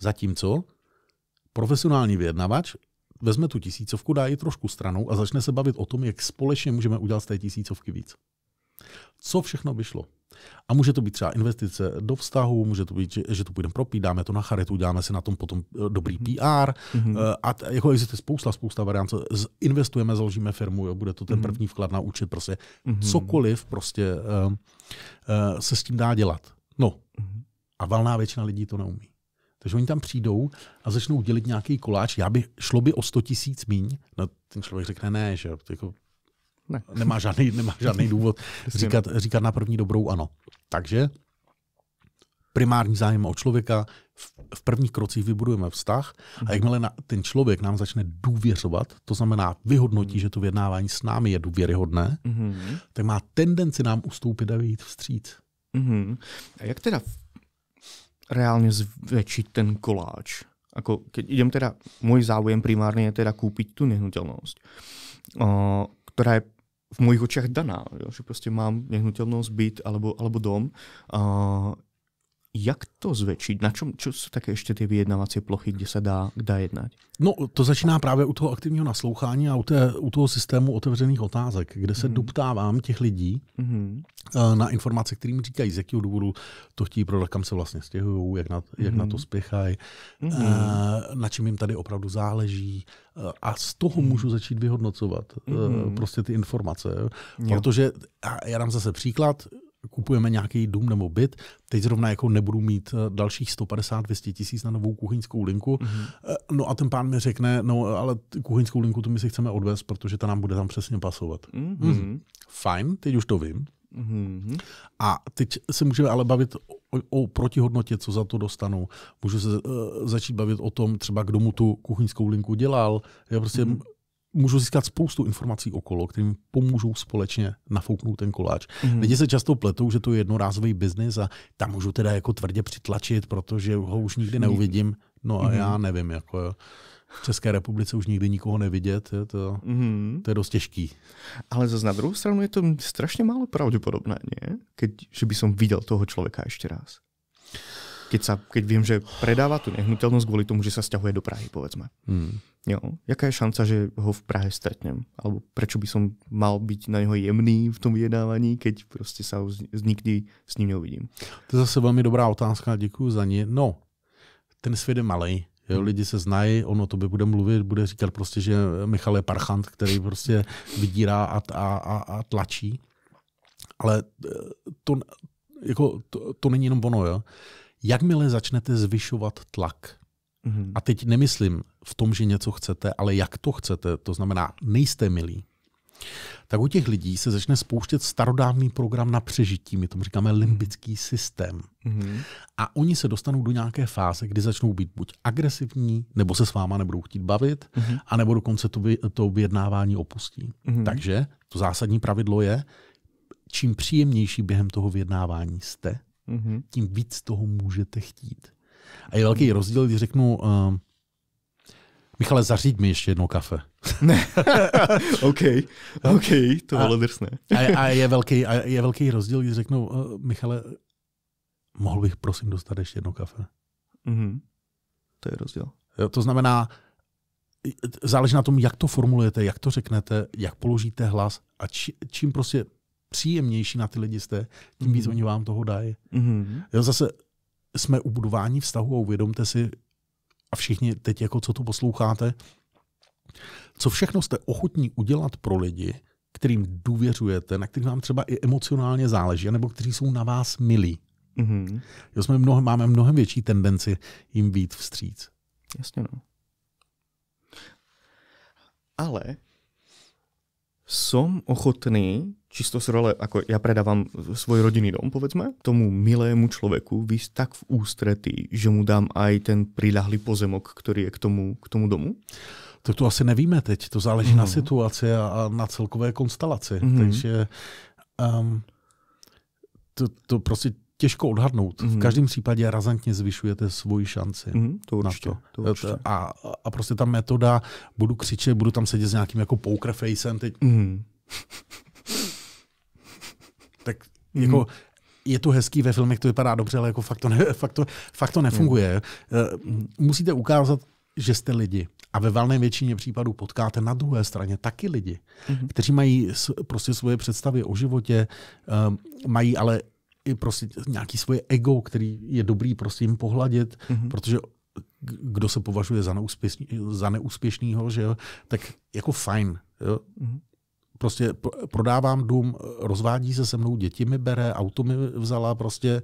Zatímco profesionální vyjednavač vezme tu tisícovku, dá ji trošku stranou a začne se bavit o tom, jak společně můžeme udělat z té tisícovky víc. Co všechno by šlo? A může to být třeba investice do vztahu, může to být, že, to půjdeme propít, dáme to na charitu, uděláme si na tom potom e, dobrý mhm. PR. Mm-hmm. E, a t- jako existuje spousta, spousta variant. Investujeme, založíme firmu, jo, bude to ten mhm. první vklad na účet, prostě mm-hmm. cokoliv prostě uh, uh, se s tím dá dělat. No, mm-hmm. a valná většina lidí to neumí. Takže oni tam přijdou a začnou dělit nějaký koláč. Já by, šlo by o 100 tisíc míň. No, ten člověk řekne ne, že jako, ne. Nemá, žádný, nemá žádný důvod říkat, říkat na první dobrou ano. Takže primární zájem o člověka, v, prvních krocích vybudujeme vztah a mhm. jakmile ten člověk nám začne důvěřovat, to znamená vyhodnotí, mhm. že to vědnávání s námi je důvěryhodné, mm. tak má tendenci nám ustoupit a vyjít vstříc. Mm. A jak teda v reálne zväčšiť ten koláč. Ako, keď idem teda, môj záujem primárne je teda kúpiť tú nehnuteľnosť, eh, která ktorá je v mojich očích daná, jo? že prostě mám nehnuteľnosť, byt alebo, alebo dom. Uh, jak to zvětšit? Na čem čo jsou také ještě ty vyjednavací plochy, kde se dá, dá jednat? No, to začíná právě u toho aktivního naslouchání a u, té, u toho systému otevřených otázek, kde se mm-hmm. duptávám těch lidí mm-hmm. na informace, kterým říkají, z jakého důvodu to chtějí prodat, kam se vlastně stěhují, jak na, jak mm-hmm. na to mhm. spěchají, mm-hmm. na čem jim tady opravdu záleží. Eh, a z toho mm-hmm. můžu začít vyhodnocovat mm-hmm. prostě ty informace. Jo. Protože, já dám zase příklad, kupujeme nějaký dům nebo byt, teď zrovna jako nebudu mít eh, dalších 150-200 tisíc na novou kuchyňskou linku. Mm-hmm. No a ten pán mi řekne, no ale kuchyňskou linku tu my si chceme odvést, protože ta nám bude tam přesně pasovat. Mm-hmm. Mm-hmm. Fajn, teď už to vím. Mm-hmm. A teď se můžeme ale bavit o, o protihodnotě, co za to dostanu. Můžu se uh, začít bavit o tom, třeba kdo mu tu kuchyňskou linku dělal. Já prostě mm-hmm můžu získat spoustu informací okolo, kterým pomůžou společně nafouknout ten koláč. Mm. Lidi se často pletou, že to je jednorázový biznis a tam můžu teda jako tvrdě přitlačit, protože ho už nikdy neuvidím. No a mm. já mhm. nevím, jako jo v České republice už nikdy nikoho nevidět, je to, mm-hmm. to je dost těžký. Ale zase na druhou stranu je to strašně málo pravděpodobné, nie? Keď, že by som viděl toho člověka ještě raz. Keď, sa, keď vím, že predává tu nehnutelnost kvůli tomu, že se stěhuje do Prahy, povedzme. Mm. Jo. Jaká je šanca, že ho v Prahe stretnem? Alebo proč by som mal být na něho jemný v tom vyjednávání, keď prostě se z nikdy s ním neuvidím? To je zase velmi dobrá otázka, děkuji za ně. No, ten svět je malý. Jo, hmm. lidi se znají, ono to by bude mluvit, bude říkat prostě, že Michal je parchant, který prostě vydírá a, a, a, a tlačí. Ale e, to, jako, to, to není jenom ono. Jo? Jakmile začnete zvyšovat tlak, Mm-hmm. A teď nemyslím v tom, že něco chcete, ale jak to chcete, to znamená, nejste milí. Tak u těch lidí se začne spouštět starodávný program na přežití, my tomu říkáme mhm. limbický mm-hmm. systém. Mm-hmm. A oni se dostanou do nějaké fáze, kdy začnou být buď agresivní, nebo se s váma nebudou chtít bavit, mm-hmm. anebo dokonce to, vy, to vyjednávání opustí. Mm-hmm. Takže to zásadní pravidlo je, čím příjemnější během toho vyjednávání jste, mm-hmm. tím víc toho můžete chtít. A je velký rozdíl, když řeknu, uh, Michale, zaříď mi ještě jedno kafe. ne. OK, OK, to bylo drsné. a, a, je velký, a je velký rozdíl, když řeknu, uh, Michale, mohl bych prosím dostat ještě jedno kafe. Mm-hmm. To je rozdíl. Jo, to znamená, záleží na tom, jak to formulujete, jak to řeknete, jak položíte hlas a či, čím prostě příjemnější na ty lidi jste, tím víc mm-hmm. oni vám toho dají. Mm-hmm. zase jsme u budování vztahu a uvědomte si, a všichni teď, jako co tu posloucháte, co všechno jste ochotní udělat pro lidi, kterým důvěřujete, na kterých vám třeba i emocionálně záleží, nebo kteří jsou na vás milí. Mm-hmm. Jo, jsme mnohem, máme mnohem větší tendenci jim být vstříc. Jasně no. Ale som ochotný, čisto z role, ako ja predávam svůj rodinný dom, povedzme, tomu milému člověku, víc tak v ústretí, že mu dám aj ten prilahlý pozemok, který je k tomu, k tomu domu? To tu asi nevíme teď, to záleží mm. na mhm. situaci a, a na celkové konstelaci. Mm. Takže um, to, to prostě těžko odhadnout. Mm-hmm. V mhm. každém případě razantně zvyšujete svoji šanci mm-hmm, to určitě, na to. to e, určitě. A, a prostě ta metoda, budu křičet, budu tam sedět s nějakým jako poker facem teď. Mm-hmm. tak mm-hmm. jako mhm. je to hezký ve filmech, to vypadá dobře, ale jako fakt to, ne, fakt to, fakt to nefunguje. Mm. Musíte ukázat, že jste lidi. A ve valné většině případů potkáte na druhé straně taky lidi, mm-hmm. kteří mají prostě svoje představy o životě, e, mají ale i prostě nějaký svoje ego, který je dobrý prostě jim pohladit, mm-hmm. protože kdo se považuje za, neúspěšný, za neúspěšnýho, že jo, tak jako fajn. Jo. Mm-hmm. Prostě prodávám dům, rozvádí se se mnou, děti mi bere, auto mi vzala, prostě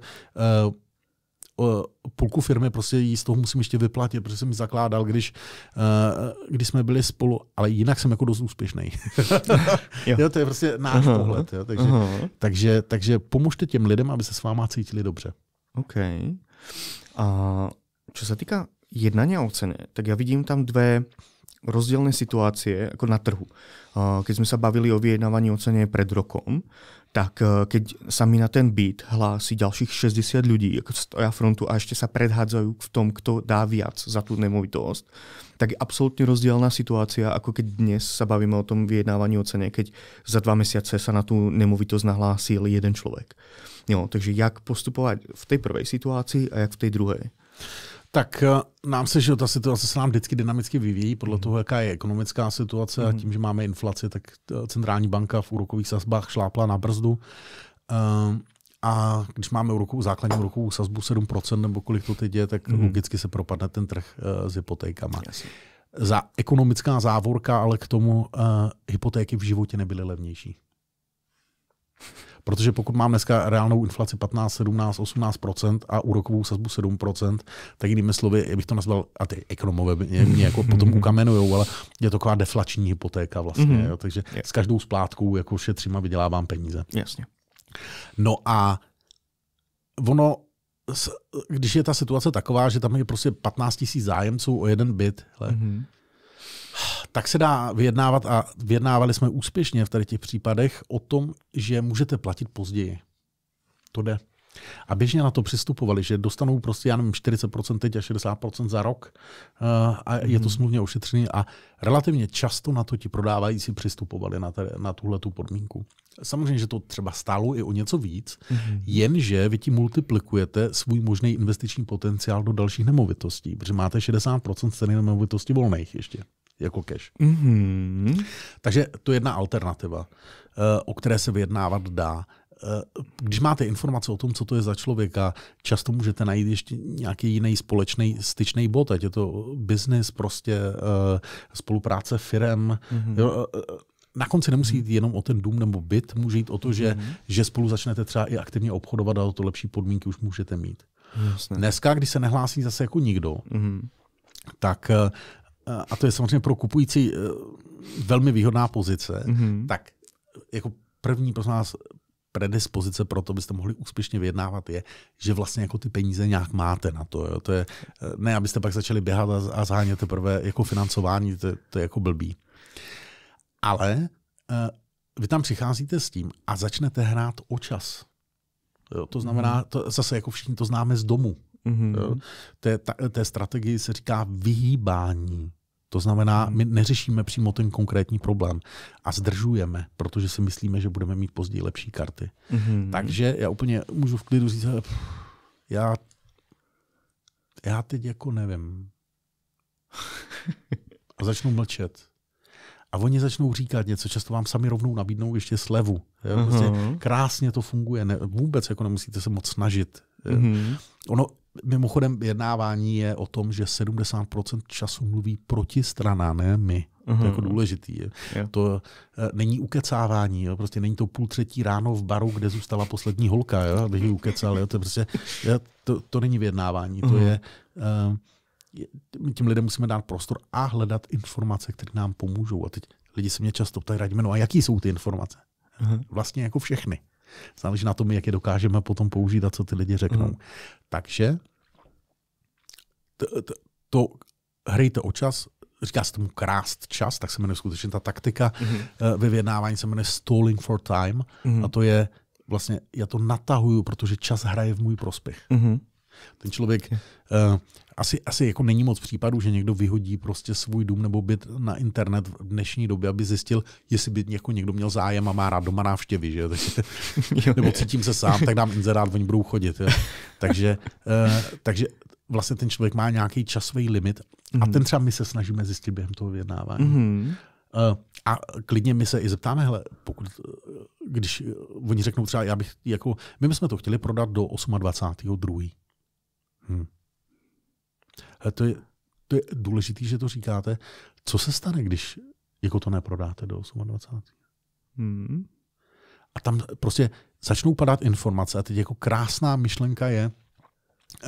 uh, Eh, půlku firmy prostě jí z toho musím ještě vyplatit, protože jsem ji zakládal, když, eh, když jsme byli spolu, ale jinak jsem jako dost úspěšný. jo. jo. to je prostě náš uh-huh. pohled. Jo, takže, uh-huh. takže, takže pomožte těm lidem, aby se s váma cítili dobře. OK. A co se týká jednání o cene, tak já vidím tam dve rozdielne situácie ako na trhu. Eh, keď sme sa bavili o vyjednávaní o cene pred rokom, tak eh, keď sa mi na ten byt hlási ďalších 60 ľudí, ako stoja frontu a ešte sa predhádzajú v tom, kto dá viac za tú nemovitosť, tak je absolútne rozdielná situácia, ako keď dnes sa bavíme o tom vyjednávaní o cene, keď za dva mesiace sa na tú nemovitosť nahlásil jeden človek. Jo, takže jak postupovat v té prvej situácii a jak v tej druhej? Tak eh, nám se, že ta situace se nám vždycky dynamicky vyvíjí podle mhm. toho, jaká je ekonomická situace a mhm. tím, že máme inflaci, tak eh, centrální banka v úrokových sazbách šlápla na brzdu. Eh, a když máme úrokovou, základní úrokovou sazbu 7% nebo kolik to teď je, tak mhm. logicky se propadne ten trh s hypotékama. Za ekonomická závorka, ale k tomu hypotéky v životě nebyly levnější. Protože pokud mám dneska reálnou inflaci 15, 17, 18 a úrokovou sazbu 7 tak jinými slovy, já bych to nazval, a ty ekonomové mě, mě jako potom ukamenují, ale je to taková deflační hypotéka vlastně. Mm-hmm. Jo, takže yeah. s každou splátkou jako šetřím a vydělávám peníze. Jasně. No a ono když je ta situace taková, že tam je prostě 15 000 zájemců o jeden byt, hele, mm-hmm tak se dá vyjednávat a vyjednávali jsme úspěšně v tady těch případech o tom, že můžete platit později. To jde. A běžně na to přistupovali, že dostanou prostě, já nevím, 40% teď a 60% za rok eh, a je to hmm. smluvně ošetřený a relativně často na to ti prodávající přistupovali na, na tuhle tu podmínku. Samozřejmě, že to třeba stálo i o něco víc, mm-hmm. jenže vy ti multiplikujete svůj možný investiční potenciál do dalších nemovitostí, protože máte 60% ceny nemovitosti volných ještě jako cash. Mm-hmm. Takže to je jedna alternativa, eh, o které se vyjednávat dá. Eh, když máte informace o tom, co to je za člověka, často můžete najít ještě nějaký jiný společný styčný bod, ať je to business, prostě eh, spolupráce firem. Mm-hmm. na konci nemusí jít jenom o ten dům nebo byt, může jít o to, že, mm-hmm. že spolu začnete třeba i aktivně obchodovat a o to lepší podmínky už můžete mít. Jasne. Dneska, když se nehlásí zase jako nikdo, mm-hmm. tak Eh, a to je samozřejmě pro kupující eh, velmi výhodná pozice, mm-hmm. tak eh, jako první, pro nás predispozice pro to, byste mohli úspěšně vyjednávat, je, že vlastně jako ty peníze nějak máte na to. Jo? To je, ne, abyste pak začali běhat a, a zhánět teprve jako financování, to, to je jako blbý. Ale uh, vy tam přicházíte s tím a začnete hrát o čas. Jo? To znamená, mhm. to zase jako všichni to známe z domu. Mm-hmm. Jo? Té, ta, té strategii se říká vyhýbání. To znamená, mm-hmm. my neřešíme přímo ten konkrétní problém a zdržujeme, protože si myslíme, že budeme mít později lepší karty. Mm-hmm. Takže já úplně můžu v klidu říct, pff, já, já teď jako nevím. a začnu mlčet. A oni začnou říkat něco, často vám sami rovnou nabídnou ještě slevu. Jo? Prostě mm-hmm. krásně to funguje, ne, vůbec jako nemusíte se moc snažit. Mm-hmm. Ono Mimochodem, jednávání je o tom, že 70% času mluví protistrana, ne my. Uhum. To je jako mhm. důležitý. Je. To e, není ukecávání, jo. prostě není to půl třetí ráno v baru, kde zůstala poslední holka, jo, abych ji ukecal. Jo. To, je prostě, je, to, to není vyjednávání, to mhm. je... Uh, eh, my tím lidem musíme dát prostor a hledat informace, které nám pomůžou. A teď lidi se mě často ptají, Radime, no a jaký jsou ty informace? Uhum. Vlastně jako všechny. Záleží na tom, jak je dokážeme potom použít a co ty lidi řeknou. Mm. Takže to, to, to hrajte o čas, říká se tomu krást čas, tak se jmenuje skutečně ta taktika mm-hmm. ve vyjednávání, se jmenuje stalling for time mm-hmm. a to je vlastně, já to natahuju, protože čas hraje v můj prospěch. Mm-hmm. Ten člověk uh, asi, asi jako není moc případů, že někdo vyhodí prostě svůj dům nebo byt na internet v dnešní době, aby zjistil, jestli by jako někdo měl zájem a má rád doma návštěvy, že? Takže, nebo cítím se sám, tak dám inzerát, oni budou chodit. Je? Takže, uh, takže vlastně ten člověk má nějaký časový limit a mm ten mhm. třeba my se snažíme zjistit během toho vyjednávání. mm Uh, a klidně my se i zeptáme, hele, pokud, když oni řeknou třeba, já bych jako, my bychom to chtěli prodat do 28. Hmm. Ale to je, to je důležité, že to říkáte. Co se stane, když jako to neprodáte do 28. Hmm. A tam prostě začnou padat informace. A teď jako krásná myšlenka je,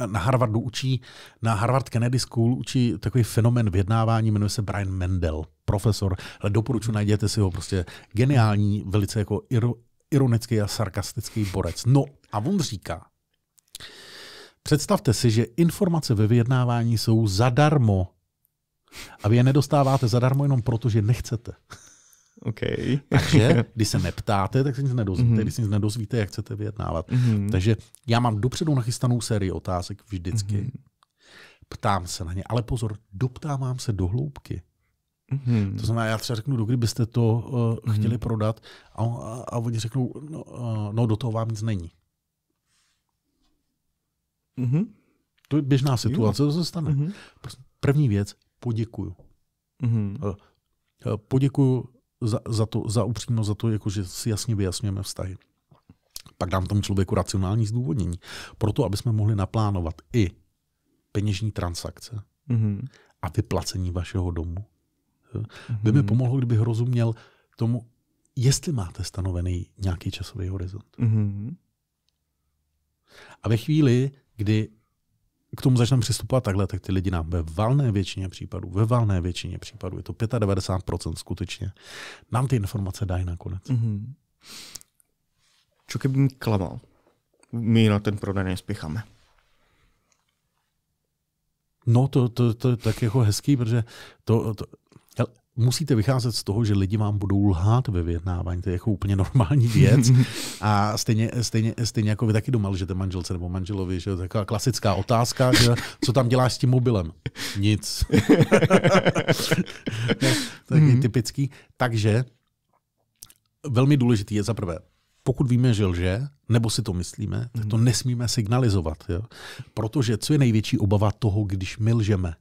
na Harvardu učí, na Harvard Kennedy School učí takový fenomen vyjednávání, jmenuje se Brian Mendel, profesor, ale doporučuji, najděte si ho, prostě geniální, velice jako ironický a sarkastický borec. No a on říká, Představte si, že informace ve vyjednávání jsou zadarmo. A vy je nedostáváte zadarmo jenom proto, že nechcete. Okay. Takže když se neptáte, tak se nic nedozvíte. Mm-hmm. Když se nic nedozvíte, jak chcete vyjednávat. Mm-hmm. Takže já mám dopředu nachystanou sérii otázek vždycky. Mm-hmm. Ptám se na ně, ale pozor, doptávám se do hloubky. Mm-hmm. To znamená, já třeba řeknu, dokdy byste to uh, chtěli mm-hmm. prodat, a, a, a oni řeknou, no, uh, no do toho vám nic není. Mm-hmm. To je běžná situace, jo. to se stane. Mm-hmm. Prostě první věc, poděkuju. Mm-hmm. Eh, eh, poděkuju za, za, to, za upřímnost, za to, jako, že si jasně vyjasňujeme vztahy. Pak dám tomu člověku racionální zdůvodnění. Proto, aby jsme mohli naplánovat i peněžní transakce mm-hmm. a vyplacení vašeho domu. Eh, by mi mm-hmm. pomohlo, kdybych rozuměl tomu, jestli máte stanovený nějaký časový horizont. Mm-hmm. A ve chvíli, kdy k tomu začneme přistupovat takhle, tak ty lidi nám ve valné většině případů, ve valné většině případů, je to 95% skutečně, nám ty informace dají nakonec. Mm-hmm. Čo keby mi klamal? My na ten prodej nespěcháme. No, to, to, to, je tak jako hezký, protože to, to, musíte vycházet z toho, že lidi vám budou lhát ve vyjednávání, to je jako úplně normální věc. A stejně, stejně, stejně jako vy taky doma lžete manželce nebo manželovi, že taková klasická otázka, že co tam děláš s tím mobilem? Nic. no, to je hmm. typický. Takže velmi důležitý je zaprvé, pokud víme, že lže, nebo si to myslíme, tak to hmm. nesmíme signalizovat. Jo? Protože co je největší obava toho, když my lžeme?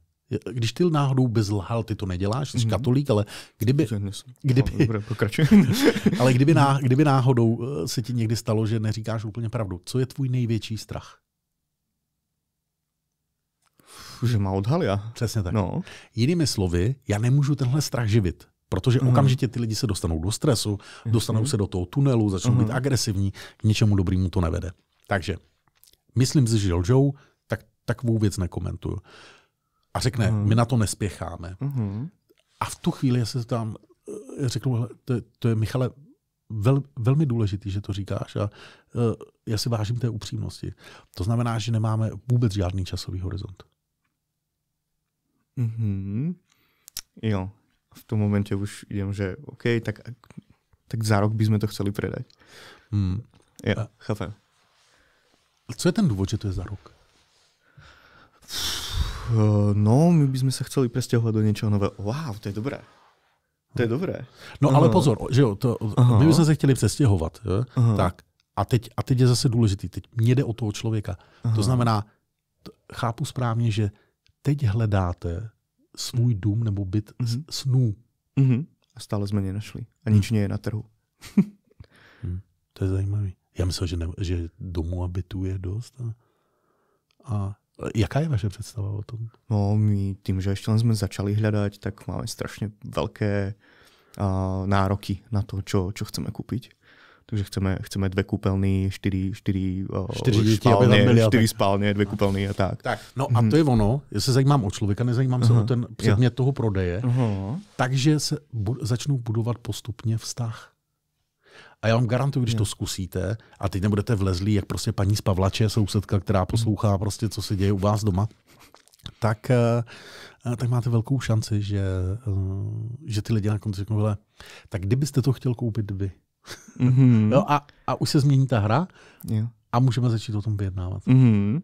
Když ty náhodou bez lhal, ty to neděláš, jsi mm-hmm. katolík, ale kdyby, kdyby, no, ale kdyby, ná, kdyby náhodou eh, se ti někdy stalo, že neříkáš úplně pravdu, co je tvůj největší strach? Že má odhal já. Přesně tak. No. Jinými slovy, já nemůžu tenhle strach živit. Protože mm. okamžitě ty lidi se dostanou do stresu, Jasně. dostanou se do toho tunelu, začnou mm. být agresivní, k něčemu dobrému to nevede. Takže myslím si, že lžou, tak takovou věc nekomentuju a řekne, mm. my na to nespěcháme. Mm. A v tu chvíli se tam eh, řeknu, to, to je Michale vel, velmi důležitý, že to říkáš a uh, já si vážím té upřímnosti. To znamená, že nemáme vůbec žádný časový horizont. Mm-hmm. Jo, v tom momentě už jdem, že OK, tak, tak za rok bychom to chceli předat. Mm. Jo, a, chápem. Co je ten důvod, že to je za rok? Eh, no, my bychom se chceli přestěhovat do něčeho nového. Wow, to je dobré. To je dobré. No ale eh. pozor, že jo, to, my bychom se chtěli přestěhovat, jo? tak a teď, a teď je zase důležitý, teď mě jde o toho člověka. Aha. To znamená, chápu správně, že teď hledáte svůj dům nebo byt mm-hmm. snů. Mm-hmm. A stále jsme nenašli. A nič mm. je na trhu. mm. To je zajímavé. Já myslel, že, ne, že domů a bytů je dost. A, a Jaká je vaše představa o tom? No, my tím, že ještě len jsme začali hledat, tak máme strašně velké uh, nároky na to, čo, čo chceme koupit. Takže chceme, chceme dvě kupelny, čtyři, čtyři, čtyři, děti, spálně, aby čtyři spálně, dvě kupelny a tak. tak. No a mhm. to je ono, já se zajímám o člověka, nezajímám uh-huh. se o mhm. ten předmět toho prodeje, uh-huh. takže se bu- začnou budovat postupně vztah. A já vám garantuju, když to zkusíte a teď nebudete vlezlí, jak prostě paní z Pavlače, sousedka, která hmm. poslouchá prostě, co se děje u vás doma, tak, eh, eh, tak máte velkou šanci, že, eh, že ty lidi na konci řeknou, hele, tak kdybyste to chtěl koupit vy, mm-hmm. no a, a už se změní ta hra jo. a můžeme začít o tom vyjednávat. Mm-hmm.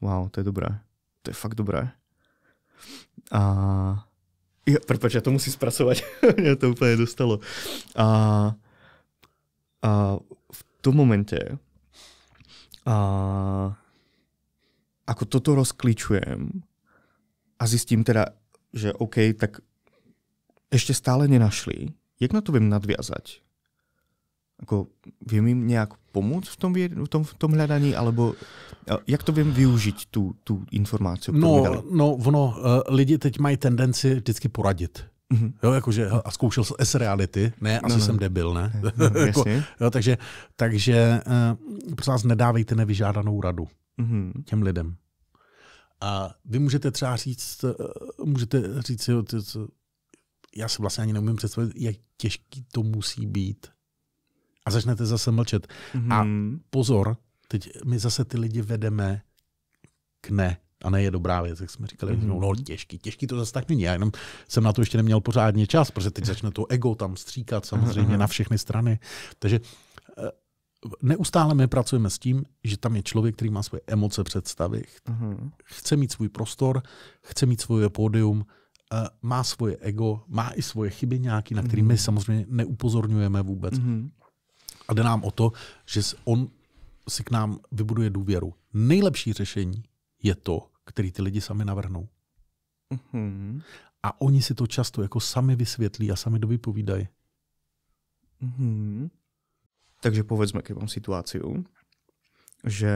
Wow, to je dobré. To je fakt dobré. A... Jo, já to musím zpracovat. Mě to úplně dostalo. A a v tom momente a ako toto rozklíčujem a zistím teda, že OK, tak ešte stále nenašli, jak na to vím nadviazať? Ako, vím jim nějak pomoct v tom, v tom, v tom hledaní, alebo jak to vím využít, tu, tu informaci? No, no, ono, eh, lidi teď mají tendenci vždycky poradit. Mm-hmm. Jo, jakože, a zkoušel jsem S-reality, ne, no, asi no, no. jsem debil, ne? No, jako, jo, takže, takže uh, prosím vás, nedávejte nevyžádanou radu mm-hmm. těm lidem. A vy můžete třeba říct, uh, můžete říct, jo, ty, co, já si vlastně ani neumím představit, jak těžký to musí být. A začnete zase mlčet. Mm-hmm. A mhm. pozor, teď my zase ty lidi vedeme k ne a ne je dobrá věc, jak jsme říkali. Mm-hmm. No těžký, těžký to zase tak není. Já jenom jsem na to ještě neměl pořádně čas, protože teď mhm. začne to ego tam stříkat samozřejmě mm-hmm. na všechny strany. Takže eh, neustále my pracujeme s tím, že tam je člověk, který má svoje emoce, představy, mm-hmm. chce mít svůj prostor, chce mít svoje pódium, eh, má svoje ego, má i svoje chyby nějaký, na který mm-hmm. my mhm. samozřejmě neupozorňujeme vůbec. Mm-hmm. A jde nám o to, že on si k nám vybuduje důvěru. Nejlepší řešení je to, který ty lidi sami navrhnou. Mm-hmm. A oni si to často jako sami vysvětlí a sami dovypovídají. Mm-hmm. Takže povedzme, keď mám situaci, že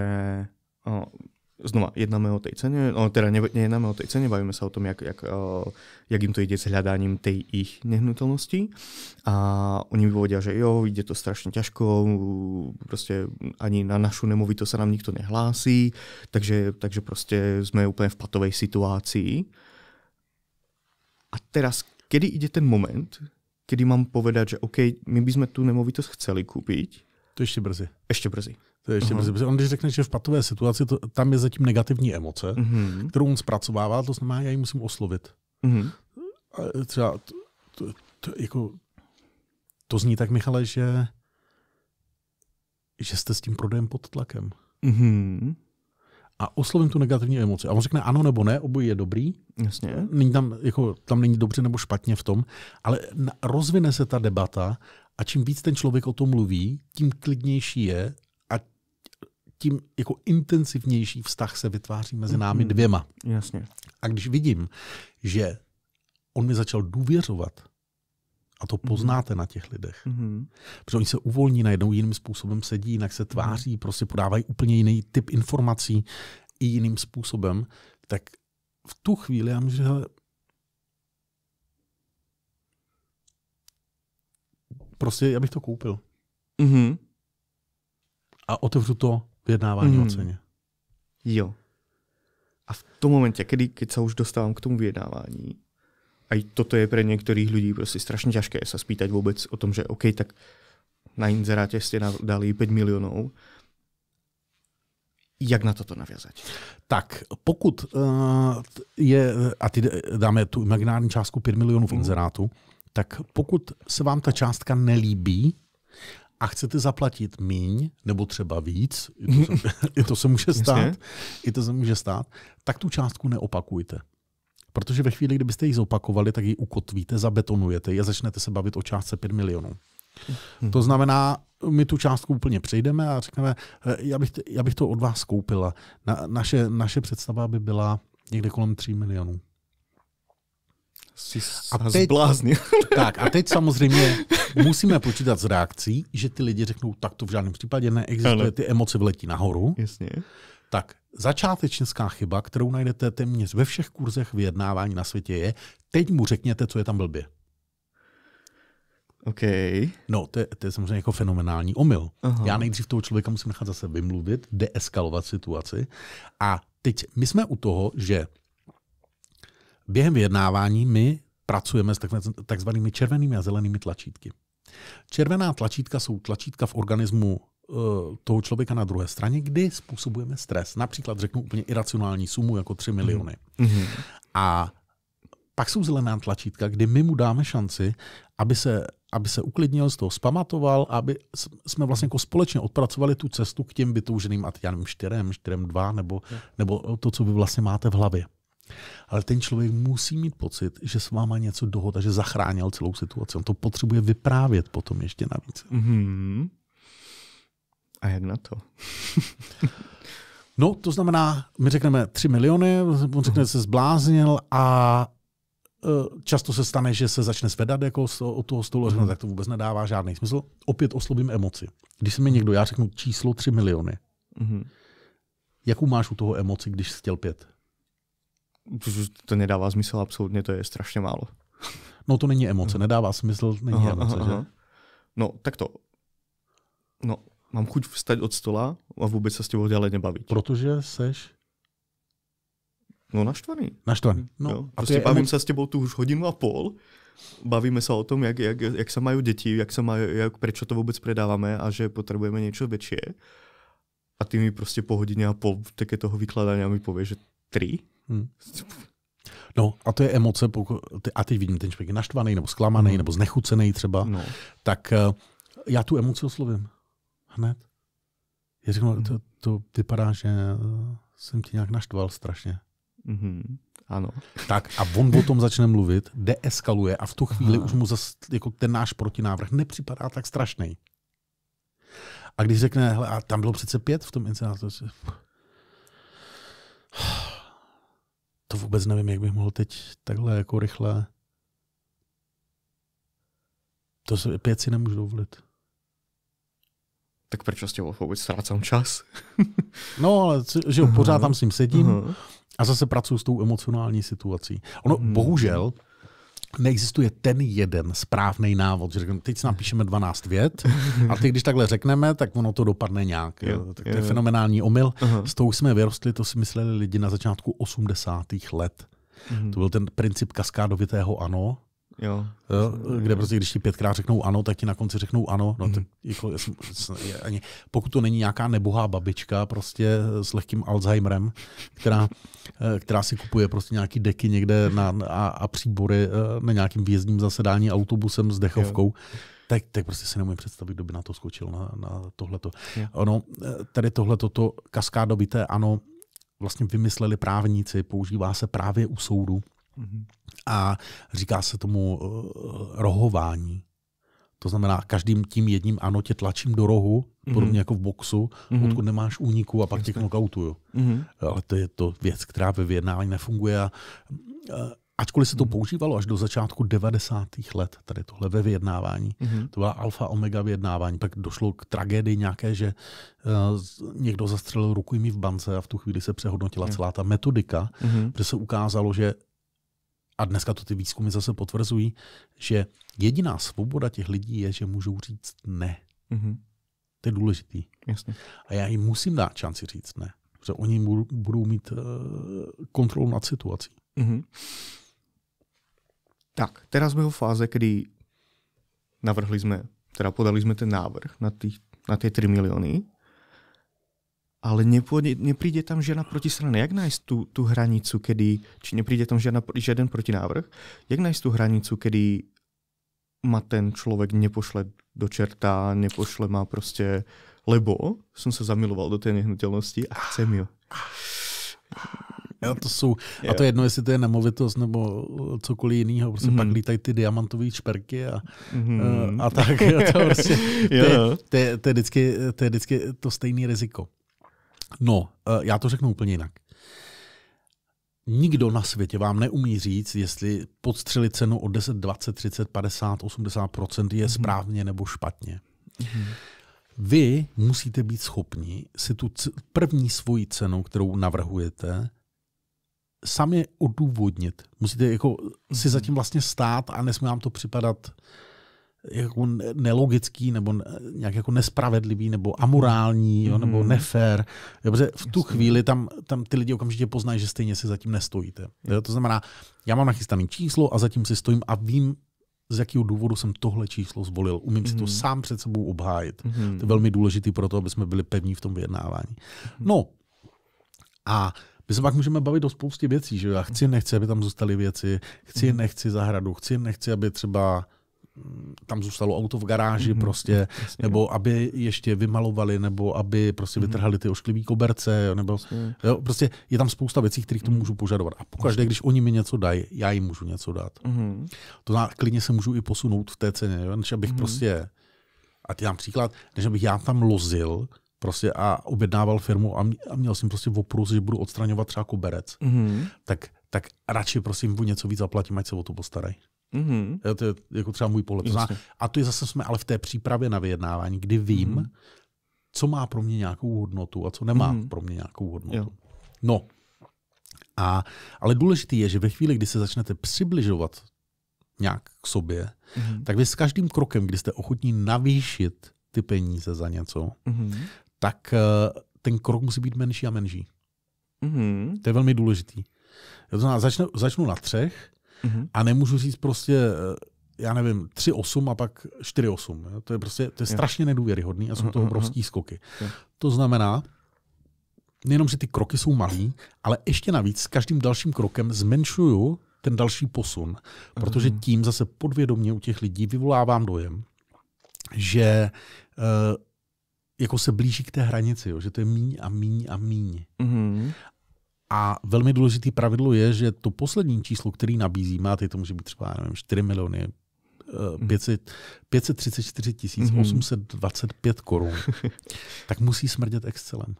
znova, jednáme o tej cene, no, teda ne, nejednáme o tej cene, bavíme sa o tom, jak, jak, eh, jak im to ide s hľadaním tej ich nehnuteľnosti a oni mi povedia, že jo, ide to strašne ťažko, prostě ani na našu nemovitost sa nám nikto nehlásí, takže, takže prostě sme úplne v patovej situácii. A teraz, kedy ide ten moment, kedy mám povedať, že OK, my by sme tu nemovitost chceli kúpiť. To ještě brzy. Ještě brzy. To je ještě uh-huh. brzy, on když řekne, že v patové situaci, to, tam je zatím negativní emoce, uh-huh. kterou on zpracovává, to znamená, já ji musím oslovit. Uh-huh. A třeba to, to, to, jako, to zní tak, Michale, že, že jste s tím prodejem pod tlakem. Uh-huh. A oslovím tu negativní emoci. A on řekne ano nebo ne, obojí je dobrý. Jasně. Není tam, jako, tam není dobře nebo špatně v tom, ale rozvine se ta debata a čím víc ten člověk o tom mluví, tím klidnější je tím jako intenzivnější vztah se vytváří mezi námi mm-hmm. dvěma. Jasně. A když vidím, že on mi začal důvěřovat, a to mm-hmm. poznáte mm-hmm. na těch lidech. Mm-hmm. Protože oni se uvolní najednou jiným způsobem, sedí, jinak se tváří, mm-hmm. prostě podávají úplně jiný typ informací i jiným způsobem. Tak v tu chvíli já myslím, že hele, prostě já bych to koupil. Mm-hmm. A otevřu to vyjednávání mm. o hmm. ceně. Jo. A v tom momentě, kdy, keď se už dostávám k tomu vyjednávání, a toto je pro některých lidí prostě strašně těžké se spýtať vůbec o tom, že OK, tak na inzerátě jste dali 5 milionů, jak na toto navězat? Tak, pokud uh, je, a ty dáme tu imaginární částku 5 milionů v mhm. inzerátu, tak pokud se vám ta částka nelíbí, a chcete zaplatit míň, nebo třeba víc, i to se, i to se může stát, i to se může stát, tak tu částku neopakujte. Protože ve chvíli, kdybyste ji zopakovali, tak ji ukotvíte, zabetonujete a začnete se bavit o částce 5 milionů. Hmm. To znamená, my tu částku úplně přejdeme a řekneme, e, já bych, já bych to od vás koupila. Na, naše, naše představa by byla někde kolem 3 milionů a teď, zbláznil. Tak a teď samozřejmě musíme počítat s reakcí, že ty lidi řeknou, tak to v žádném případě neexistuje, ty emoce vletí nahoru. Jasně. Tak začátečnická chyba, kterou najdete téměř ve všech kurzech vyjednávání na světě je, teď mu řekněte, co je tam blbě. OK. No, to je, to je samozřejmě jako fenomenální omyl. Aha. Já nejdřív toho člověka musím nechat zase vymluvit, deeskalovat situaci. A teď my jsme u toho, že Během vyjednávání my pracujeme s takzvanými červenými a zelenými tlačítky. Červená tlačítka jsou tlačítka v organismu eh, toho člověka na druhé straně, kdy způsobujeme stres. Například řeknu úplně iracionální sumu jako 3 mhm. miliony. Mm-hmm. A pak jsou zelená tlačítka, kdy my mu dáme šanci, aby se, aby se uklidnil, z toho spamatoval, aby jsme vlastně jako společně odpracovali tu cestu k těm vytouženým, a já nevím, čtyřem, čtyřem dva, nebo, mhm. nebo to, co vy vlastně máte v hlavě. Ale ten člověk musí mít pocit, že s váma něco dohodl že zachránil celou situaci. On to potřebuje vyprávět potom ještě navíc. Mm-hmm. A jak na to? no, to znamená, my řekneme 3 miliony, on řekne, že se zbláznil a e, často se stane, že se začne svedat jako od toho stolu mm-hmm. tak to vůbec nedává žádný smysl. Opět oslobím emoci. Když se mi někdo, já řeknu číslo 3 miliony, mm-hmm. jakou máš u toho emoci, když chtěl pět? to nedává smysl absolutně, to je strašně málo. No to není emoce, mhm. nedává smysl, není aha, emoce, aha, že? Aha. No, tak to. No, mám chuť vstať od stola a vůbec se s tebou dále nebavit. Protože seš? No naštvaný. Naštvaný. No, jo, a prostě bavím emoce... se s tebou tu už hodinu a půl. Bavíme se o tom, jak, jak, jak se mají děti, jak se mají, jak, proč to vůbec predáváme a že potřebujeme něco větší. A ty mi prostě po hodině a půl také toho vykládání mi pověš, že tři. Hmm. No a to je emoce, a teď vidím, ten člověk je naštvaný, nebo zklamaný, hmm. nebo znechucený třeba, no. tak eh, já tu emoci oslovím hned. Já řeknu, hmm. to, to vypadá, že eh, jsem tě nějak naštval strašně. hmm Ano. Tak a on o tom začne mluvit, deeskaluje a v tu chvíli Aha. už mu zas, jako ten náš protinávrh nepřipadá tak strašný. A když řekne, hele, a tam bylo přece pět v tom incidentu. to vůbec nevím, jak bych mohl teď takhle jako rychle. To se pět si nemůžu dovolit. Tak proč vlastně vůbec ztrácám čas? no, ale že jo, pořád mhm. tam s ním sedím uh-huh. a zase pracuji s tou emocionální situací. Ono, uh-huh. bohužel, neexistuje ten jeden správný návod. Že řekneme, teď si napíšeme 12 vět a teď, když takhle řekneme, tak ono to dopadne nějak. Jo, tak to je, je fenomenální omyl. Aha. S tou jsme vyrostli, to si mysleli lidi na začátku 80. let. Mhm. To byl ten princip kaskádovitého ano. Jo. jo. Kde prostě, když ti pětkrát řeknou ano, tak ti na konci řeknou ano. No, mm. tak, mhm. jako, je, ani, pokud to není nějaká nebohá babička prostě s lehkým Alzheimerem, která, eh, která si kupuje prostě nějaký deky někde na, a, a příbory eh, na nějakým výjezdním zasedání autobusem s dechovkou, jo tak, tak prostě si nemůžu představit, kdo by na to skočil, na, na tohleto. Yeah. Ono, eh, tady tohleto, to kaskádovité, ano, vlastně vymysleli právníci, používá se právě u soudu. Mm-hmm. A říká se tomu eh, rohování. To znamená, každým tím jedním ano tě tlačím do rohu, mm-hmm. podobně jako v boxu, mm-hmm. odkud nemáš úniku a pak Jasne. tě knockoutuju. Mm-hmm. Ale to je to věc, která ve vyjednávání nefunguje. A, eh, ačkoliv se to mm-hmm. používalo až do začátku 90. let, tady tohle ve vyjednávání, mm-hmm. to byla alfa omega vyjednávání. Pak došlo k tragédii nějaké, že uh, někdo zastřelil rukojmí v bance a v tu chvíli se přehodnotila mm-hmm. celá ta metodika, mm-hmm. protože se ukázalo, že a dneska to ty výzkumy zase potvrzují, že jediná svoboda těch lidí je, že můžou říct ne. Mm-hmm. To je důležitý. Jasně. A já jim musím dát šanci říct ne, protože oni budou mít eh, kontrolu nad situací. Mm-hmm. Tak, teraz jsme v fáze, kdy navrhli jsme, teda podali jsme ten návrh na, ty na ty 3 miliony ale nepôjde, nepríde tam žiadna protistrana. Jak nájsť tú, tú hranicu, kedy, či nepríde tam žiadna, žiaden protinávrh, jak nájsť tú hranicu, kedy ma ten človek nepošle do čerta, nepošle ma prostě, lebo jsem se zamiloval do té nehnutelnosti a chcem jo. A to jsou, a to je jedno, jestli to je nemovitost nebo cokoliv jiného, prostě mm-hmm. pak mhm. lítají ty diamantové čperky a, mm-hmm. a, a tak. A to, prostě, to, je, to, je, to, je vždycky, to je vždycky to stejné riziko. No, eh, já to řeknu úplně jinak. Nikdo na světě vám neumí říct, jestli podstřelit cenu o 10, 20, 30, 50, 80 je mm-hmm. správně nebo špatně. Mm-hmm. Vy musíte být schopni si tu první svoji cenu, kterou navrhujete, sami odůvodnit. Musíte jako mm-hmm. si mhm. zatím vlastně stát a nesmí vám to připadat jako nelogický nebo nějak jako nespravedlivý nebo amorální mm-hmm. jo, mhm. nebo nefér. Jo, protože v tu Jasně. No. chvíli tam, tam ty lidi okamžitě poznají, že stejně si zatím nestojíte. Jo, to znamená, já mám nachystané číslo a zatím si stojím a vím, z jakého důvodu jsem tohle číslo zvolil. Umím mm-hmm. si to mhm. sám před sebou obhájit. Mm-hmm. To je velmi důležité pro to, aby jsme byli pevní v tom vyjednávání. Mm-hmm. No a my se pak můžeme bavit o spoustě věcí, že já chci, nechci, aby tam zůstaly věci, chci, mhm. nechci zahradu, chci, nechci, aby třeba tam zůstalo auto v garáži mm-hmm, prostě, mhm, jasně. nebo aby ještě vymalovali, nebo aby prostě mm-hmm. vytrhali ty ošklivý koberce, nebo jo, prostě je tam spousta věcí, kterých to mhm. můžu požadovat. A pokaždé, když oni mi něco dají, já jim můžu něco dát. Mm-hmm. To na, klidně se můžu i posunout v té ceně, jo, než abych mm-hmm. prostě, a ty dám příklad, než abych já tam lozil, prostě a objednával firmu a, mě, a měl jsem prostě oprus, že budu odstraňovat třeba koberec, mm-hmm. tak, tak radši prosím, buď něco víc zaplatím, ať se o to postarají. Mm-hmm. to je jako třeba můj pohled. Jasně. A to je zase jsme ale v té přípravě na vyjednávání, kdy vím, mm-hmm. co má pro mě nějakou hodnotu a co nemá mm-hmm. pro mě nějakou hodnotu. Jo. No, a, ale důležité je, že ve chvíli, kdy se začnete přibližovat nějak k sobě, mm-hmm. tak vy s každým krokem, kdy jste ochotní navýšit ty peníze za něco, mm-hmm. tak eh, ten krok musí být menší a menší. Mm-hmm. To je velmi důležitý. začnu, začnu na třech, Mm-hmm. A nemůžu říct prostě, eh, já nevím, 3-8 a pak 4-8. To je prostě to je strašně nedůvěryhodný a jsou to mhm, mhm, obrovský mhm. skoky. To znamená, nejenom, že ty kroky jsou malý, ale ještě navíc s každým dalším krokem zmenšuju ten další posun, protože tím zase podvědomně u těch lidí vyvolávám dojem, že uh, jako se blíží k té hranici, jo? že to je míň a míň a míň. Mm-hmm. A velmi důležitý pravidlo je, že to poslední číslo, který nabízí, má to může být třeba nevím, 4 miliony, 500, eh, 534 mhm. tisíc 825 mhm. korun, tak musí smrdět Excelem.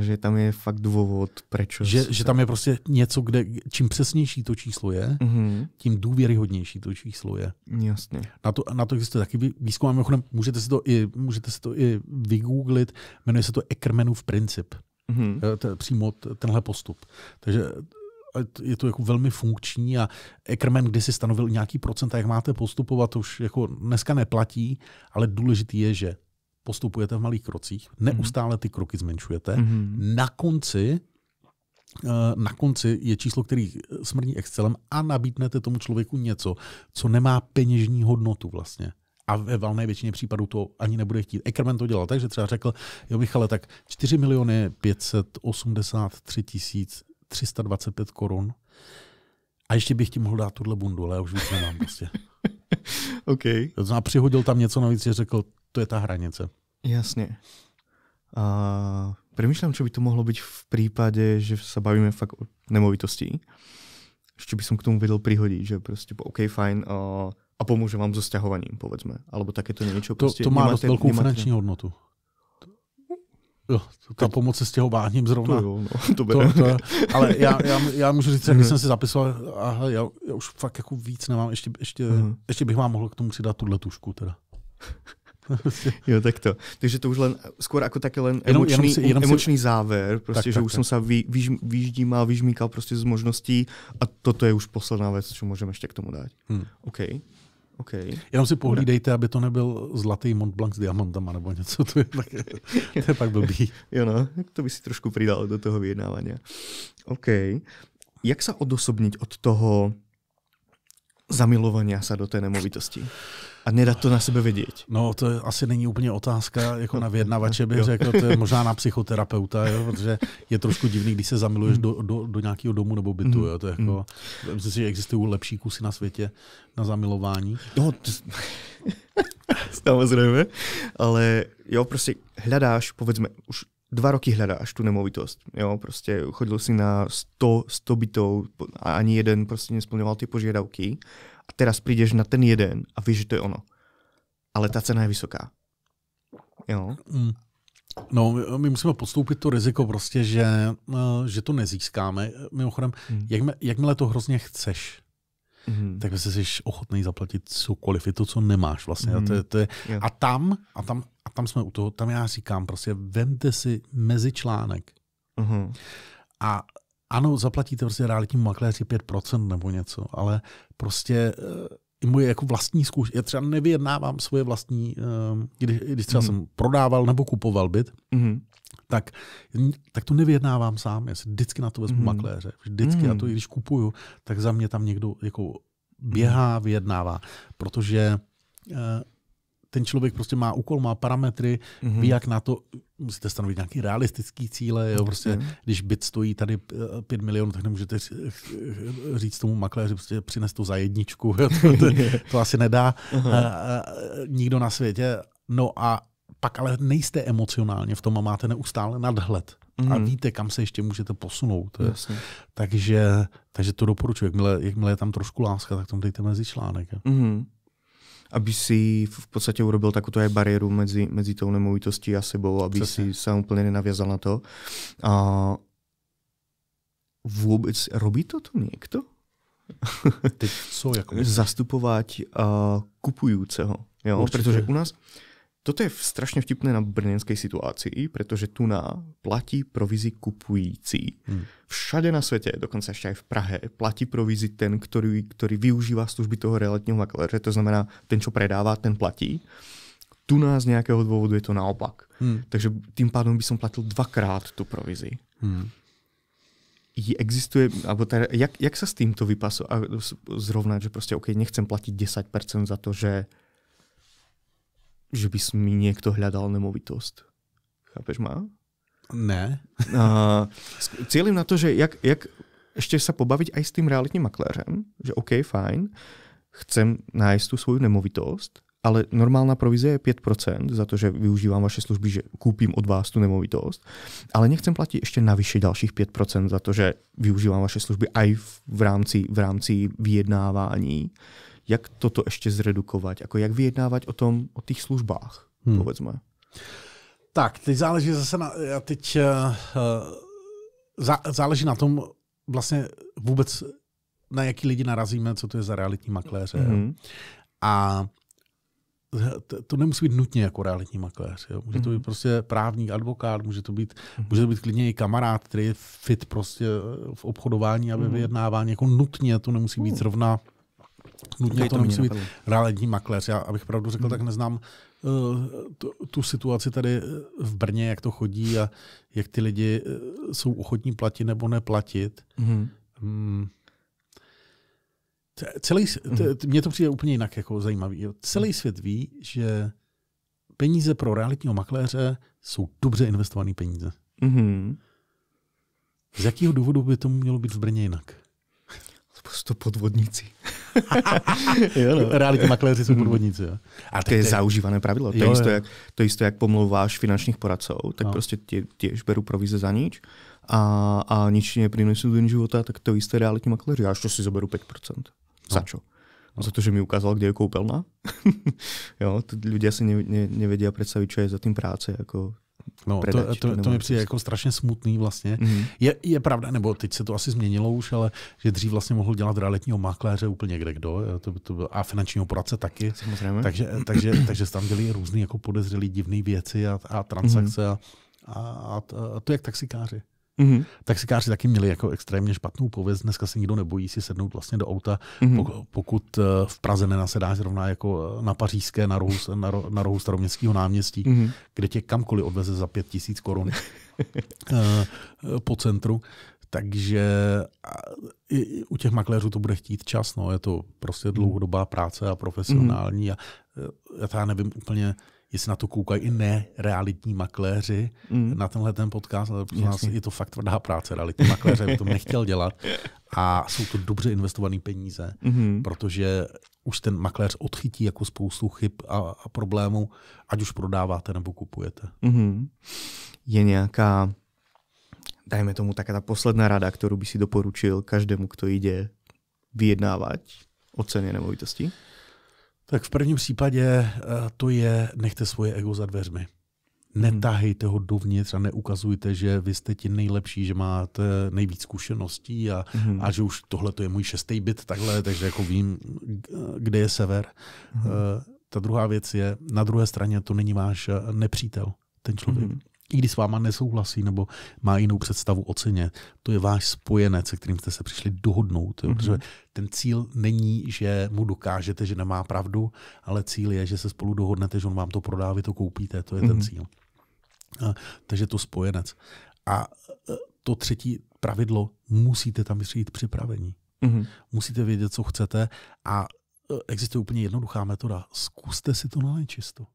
Že tam je fakt důvod, proč. Že, že tam je prostě něco, kde čím přesnější to číslo je, mm-hmm. tím důvěryhodnější to číslo je. Jasně. Na to, na to existuje taky výzkum, a můžete si to i, můžete si to i vygooglit, jmenuje se to Eckermanův princip mm-hmm. přímo tenhle postup. Takže je to jako velmi funkční a kdy si stanovil nějaký procent, jak máte postupovat, to už jako dneska neplatí, ale důležitý je, že postupujete v malých krocích, neustále ty kroky zmenšujete. Mm-hmm. Na konci eh, na konci je číslo, který smrdí Excelem a nabídnete tomu člověku něco, co nemá peněžní hodnotu vlastně a ve valné většině případů to ani nebude chtít. Ekerman to dělal takže třeba řekl, jo Michale, tak 4 miliony 583 tisíc 325 korun a ještě bych ti mohl dát tuhle bundu, ale já už víc nemám prostě. OK. To znamená, přihodil tam něco navíc, že řekl, to je ta hranice. Jasně. A přemýšlím, co by to mohlo být v případě, že se bavíme fakt o nemovitosti. Ještě bych som k tomu vedel přihodit, že prostě OK, fajn, uh, a pomůže vám so stěhovaním, povedzme. Alebo tak je To, prostě to má dost velkou finanční hodnotu. Jo, ta pomoc se stěhováním zrovna. To, jo, no, to, to, to Ale já, já, já můžu říct, když jsem mhm. si zapisoval, a já, já, už fakt jako víc nemám, ještě, ještě, uh-huh. ještě bych vám mohl k tomu přidat tuhle tušku teda. jo, tak to. Takže to už len, skoro jako také len jenom, emočný, jenom si, jenom emočný si... závěr, prostě, tak, že tak, už tak. jsem se vy, vyž, vyždímal, vyžmíkal prostě z možností a toto je už posledná věc, co můžeme ještě k tomu dát. Hmm. Okay. Okay. Jenom si pohlídejte, aby to nebyl zlatý Mont Blanc s diamantama nebo něco, to je, tak, to je pak blbý. jo no, to by si trošku pridalo do toho vyjednávání. OK. Jak se odosobnit od toho zamilovania sa do té nemovitosti? a nedat to na sebe vidět. No, to je, asi není úplně otázka, jako no. na vyjednavače bych řekl, to je možná na psychoterapeuta, jo, protože je trošku divný, když se zamiluješ hmm. do, do, do nějakého domu nebo bytu. Hmm. Jo, to je hmm. jako, mm. myslím si, že existují lepší kusy na světě na zamilování. No, t- samozřejmě, ale jo, prostě hledáš, povedzme, už dva roky hledáš tu nemovitost. Jo, prostě chodil si na 100, 100 bytů, a ani jeden prostě nesplňoval ty požiadavky a teraz přijdeš na ten jeden a víš, že to je ono. Ale ta cena je vysoká. Jo. Mm. No, my musíme podstoupit to riziko prostě, že, eh, že to nezískáme. Mimochodem, mm. jakmile, jakmile to hrozně chceš, mm. tak jsi ochotný zaplatit cokoliv, je to, co nemáš vlastně. Mm. A, to je, mm-hmm. to je, a, tam, a, tam, a tam jsme u toho, tam já říkám prostě, vemte si mezičlánek. Mm. A ano, zaplatíte prostě realitnímu makléři 5% nebo něco, ale prostě eh, i moje jako vlastní zkušenost, Já třeba nevyjednávám svoje vlastní, eh, když, když třeba mm. jsem prodával nebo kupoval byt, mm. tak, tak to nevyjednávám sám. Já si vždycky na to vezmu mm. makléře. Vždycky mm. na to, mhm. i když kupuju, tak za mě tam někdo jako mhm. běhá, vyjednává. Protože eh, ten člověk prostě má úkol, má parametry, mm-hmm. ví, jak na to, musíte stanovit nějaký realistický cíle, jo, prostě, mm-hmm. když byt stojí tady 5 eh, milionů, tak nemůžete eh, říct tomu makléři, prostě přines to za jedničku, jo, to, to, to asi nedá uh-huh. a, a, nikdo na světě. No a pak ale nejste emocionálně v tom a máte neustále nadhled. Mm. A mhm. víte, kam se ještě můžete posunout. Takže, takže to doporučuji. Jakmile, jakmile je tam trošku láska, tak tam dejte mezi článek. Mm aby si v podstatě urobil takovou aj bariéru mezi, mezi tou nemovitostí a sebou, aby Přesně. si se úplně nenavězal na to. A vůbec robí to někdo? Teď co, jako? Zastupovat uh, kupujícího. Jo? Protože u nás Toto je strašně vtipné na brněnské situaci, protože tu na platí provizi kupující. Hmm. Všade na světě, dokonce ještě i v Prahe, platí provizi ten, který, který využívá služby toho realitního makléře, to znamená ten, co predává, ten platí. Tu nás z nějakého důvodu je to naopak. Hmm. Takže tím pádem by som platil dvakrát tu provizi. Hmm. Existuje, alebo teda, jak, jak se s tímto vypasu a zrovnat, že prostě OK, nechcem platit 10% za to, že že bys mi někdo hľadal nemovitost. Chápeš má? Ne. a, cílim na to, že jak, jak ještě se pobavit aj s tím realitním makléřem, že OK, fajn, chcem nájsť tu svoju nemovitost, ale normálna provize je 5% za to, že využívám vaše služby, že koupím od vás tu nemovitost, ale nechcem platit ještě navyše dalších 5% za to, že využívám vaše služby aj v, v rámci, v rámci vyjednávání jak toto ještě zredukovat, jako jak vyjednávat o tom, o těch službách, hmm. povedzme. Tak, teď záleží zase na, já teď uh, zá, záleží na tom vlastně vůbec, na jaký lidi narazíme, co to je za realitní makléře. Hmm. A to nemusí být nutně jako realitní makléř. Jo? Může to mhm. být prostě právník, advokát, může to být, mhm. může to být klidně i kamarád, který je fit prostě v obchodování a ve mhm. vyjednávání. Jako nutně to nemusí být hmm. zrovna Nutně to, musí být realitní makléř. Já, abych pravdu řekl, hmm. tak neznám uh, tu, tu situaci tady eh, v Brně, jak to chodí a jak ty lidi uh, jsou ochotní platit nebo neplatit. Hmm. hmm. celý, hmm. mně to přijde úplně jinak jako zajímavý. Jo. Celý hmm. svět ví, že peníze pro realitního makléře jsou dobře investované peníze. Hmm. Z jakého důvodu by to mělo být v Brně jinak? To podvodníci. jo, no. Realitní makléři jsou hmm. podvodníci. Jo. A to je zaužívané pravidlo. To, jo, jisto, jo. Jak, to jisto, jak pomlouváš finančních poradců, tak no. prostě tě, těž beru provize za nič a, a nič neprinesu do života, tak to jisté realitní makléři. Já ještě si zoberu 5%. No. Za čo? No. Za to, že mi ukázal, kde je koupelna. jo, lidé si ne, ne, nevedia představit, co je za tím práce. Jako No, predač, to, to, to, mi přijde jako strašně smutný vlastně. Mm-hmm. Je, je pravda, nebo teď se to asi změnilo už, ale že dřív vlastně mohl dělat realitního makléře úplně kde kdo, to, to bylo, a finančního poradce taky. Samozřejmě. Takže, takže, takže tam děli různé jako podezřelé divné věci a, a transakce mm-hmm. a, a, a to jak taxikáři. Mm-hmm. Taxikáři taky měli jako extrémně špatnou pověst. Dneska se nikdo nebojí si sednout vlastně do auta, mm-hmm. pokud eh, v Praze nenasedáš zrovna jako eh, na Pařížské, na rohu, na rohu, na rohu staroměstského náměstí, mm-hmm. kde tě kamkoliv odveze za pět tisíc korun eh, po centru. Takže i u těch makléřů to bude chtít čas. No. Je to prostě mhm. dlouhodobá práce a profesionální. Mm-hmm. A já nevím úplně, jestli na to koukají i nerealitní makléři mm. na tenhle ten podcast, ale pro nás je to fakt tvrdá práce, realitní makléře by to nechtěl dělat a jsou to dobře investované peníze, mm-hmm. protože už ten makléř odchytí jako spoustu chyb a, a problémů, ať už prodáváte nebo kupujete. Mm-hmm. Je nějaká, dajme tomu taká ta posledná rada, kterou by si doporučil každému, kdo jde vyjednávat o ceně nemovitosti? Tak v prvním případě eh, to je nechte svoje ego za dveřmi. Hmm. Netahejte ho dovnitř a neukazujte, že vy jste ti nejlepší, že máte nejvíc zkušeností a, mm. a že už tohle to je můj šestý byt, takhle, takže jako vím, kde je sever. Mm. Ta druhá věc je, na druhé straně to není váš eh, nepřítel, ten člověk. Mm i když s váma nesouhlasí nebo má jinou představu o ceně, to je váš spojenec, se kterým jste se přišli dohodnout. Mm-hmm. Protože ten cíl není, že mu dokážete, že nemá pravdu, ale cíl je, že se spolu dohodnete, že on vám to prodá, vy to koupíte. To je mm-hmm. ten mhm. cíl. A, takže to spojenec. A e, to třetí pravidlo, musíte tam přijít připravení. Mm-hmm. Musíte vědět, co chcete a e, existuje úplně jednoduchá metoda. Zkuste si to na nečisto.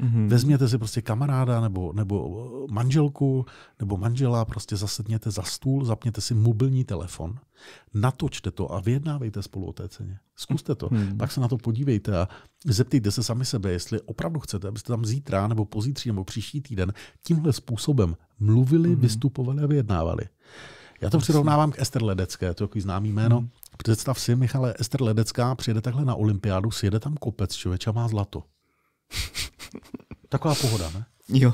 Mm-hmm. Vezměte si prostě kamaráda nebo, nebo eh, manželku nebo manžela, prostě zasedněte za stůl, zapněte si mobilní telefon, natočte to a vyjednávejte spolu o té ceně. Zkuste to, mm-hmm. pak se na to podívejte a zeptejte se sami sebe, jestli opravdu chcete, abyste tam zítra nebo pozítří nebo příští týden tímhle způsobem mluvili, mm-hmm. vystupovali a vyjednávali. Já to přirovnávám k Ester Ledecké, to je takový známý jméno. Mm. Představ si, Michale, Ester Ledecká přijede takhle na olympiádu, sjede tam kopec, člověča má zlato. Taková pohoda, ne? Jo.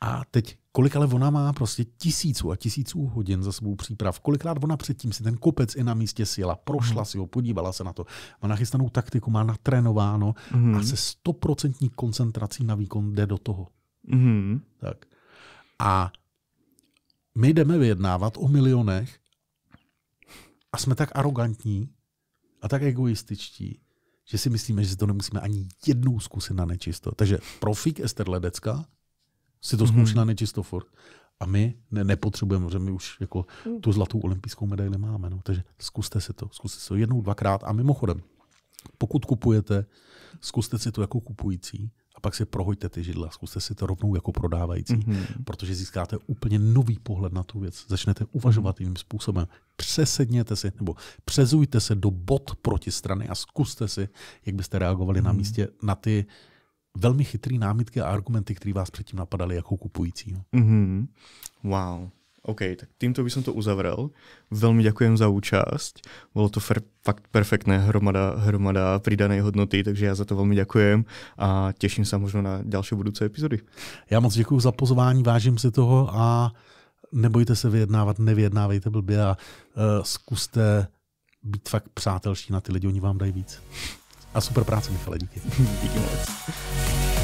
a teď, kolik ale ona má prostě tisíců a tisíců hodin za svou příprav, kolikrát ona předtím si ten kopec i na místě sjela, prošla mm. si ho, podívala se na to, má nachystanou taktiku, má natrénováno mm. a se stoprocentní koncentrací na výkon jde do toho. Mm. Tak. A my jdeme vyjednávat o milionech a jsme tak arrogantní a tak egoističtí, že si myslíme, že si to nemusíme ani jednou zkusit na nečisto. Takže profík Ester Ledecka si to mhm. zkouší mm-hmm. na nečisto furt. A my ne, nepotřebujeme, že my už jako mm. tu zlatou olympijskou medaili máme. No. Takže zkuste si to, zkuste si to jednou, dvakrát. A mimochodem, pokud kupujete, zkuste si to jako kupující a pak si prohoďte ty židla, zkuste si to rovnou jako prodávající, mm-hmm. protože získáte úplně nový pohled na tu věc. Začnete uvažovat jiným způsobem. Přesedněte si nebo přezujte se do bod proti strany a zkuste si, jak byste reagovali mm-hmm. na mhm. místě na ty velmi chytré námitky a argumenty, které vás předtím napadaly jako kupující. Mm-hmm. Wow. OK, tak tímto bych to uzavřel. Velmi děkujem za účast. Bylo to fer, fakt perfektné hromada, hromada přidané hodnoty, takže já za to velmi děkujem a těším se možná na další budoucí epizody. Já moc děkuji za pozvání, vážím si toho a nebojte se vyjednávat, nevyjednávejte blbě a uh, zkuste být fakt přátelští na ty lidi, oni vám dají víc. A super práce, Michale, díky. díky moc.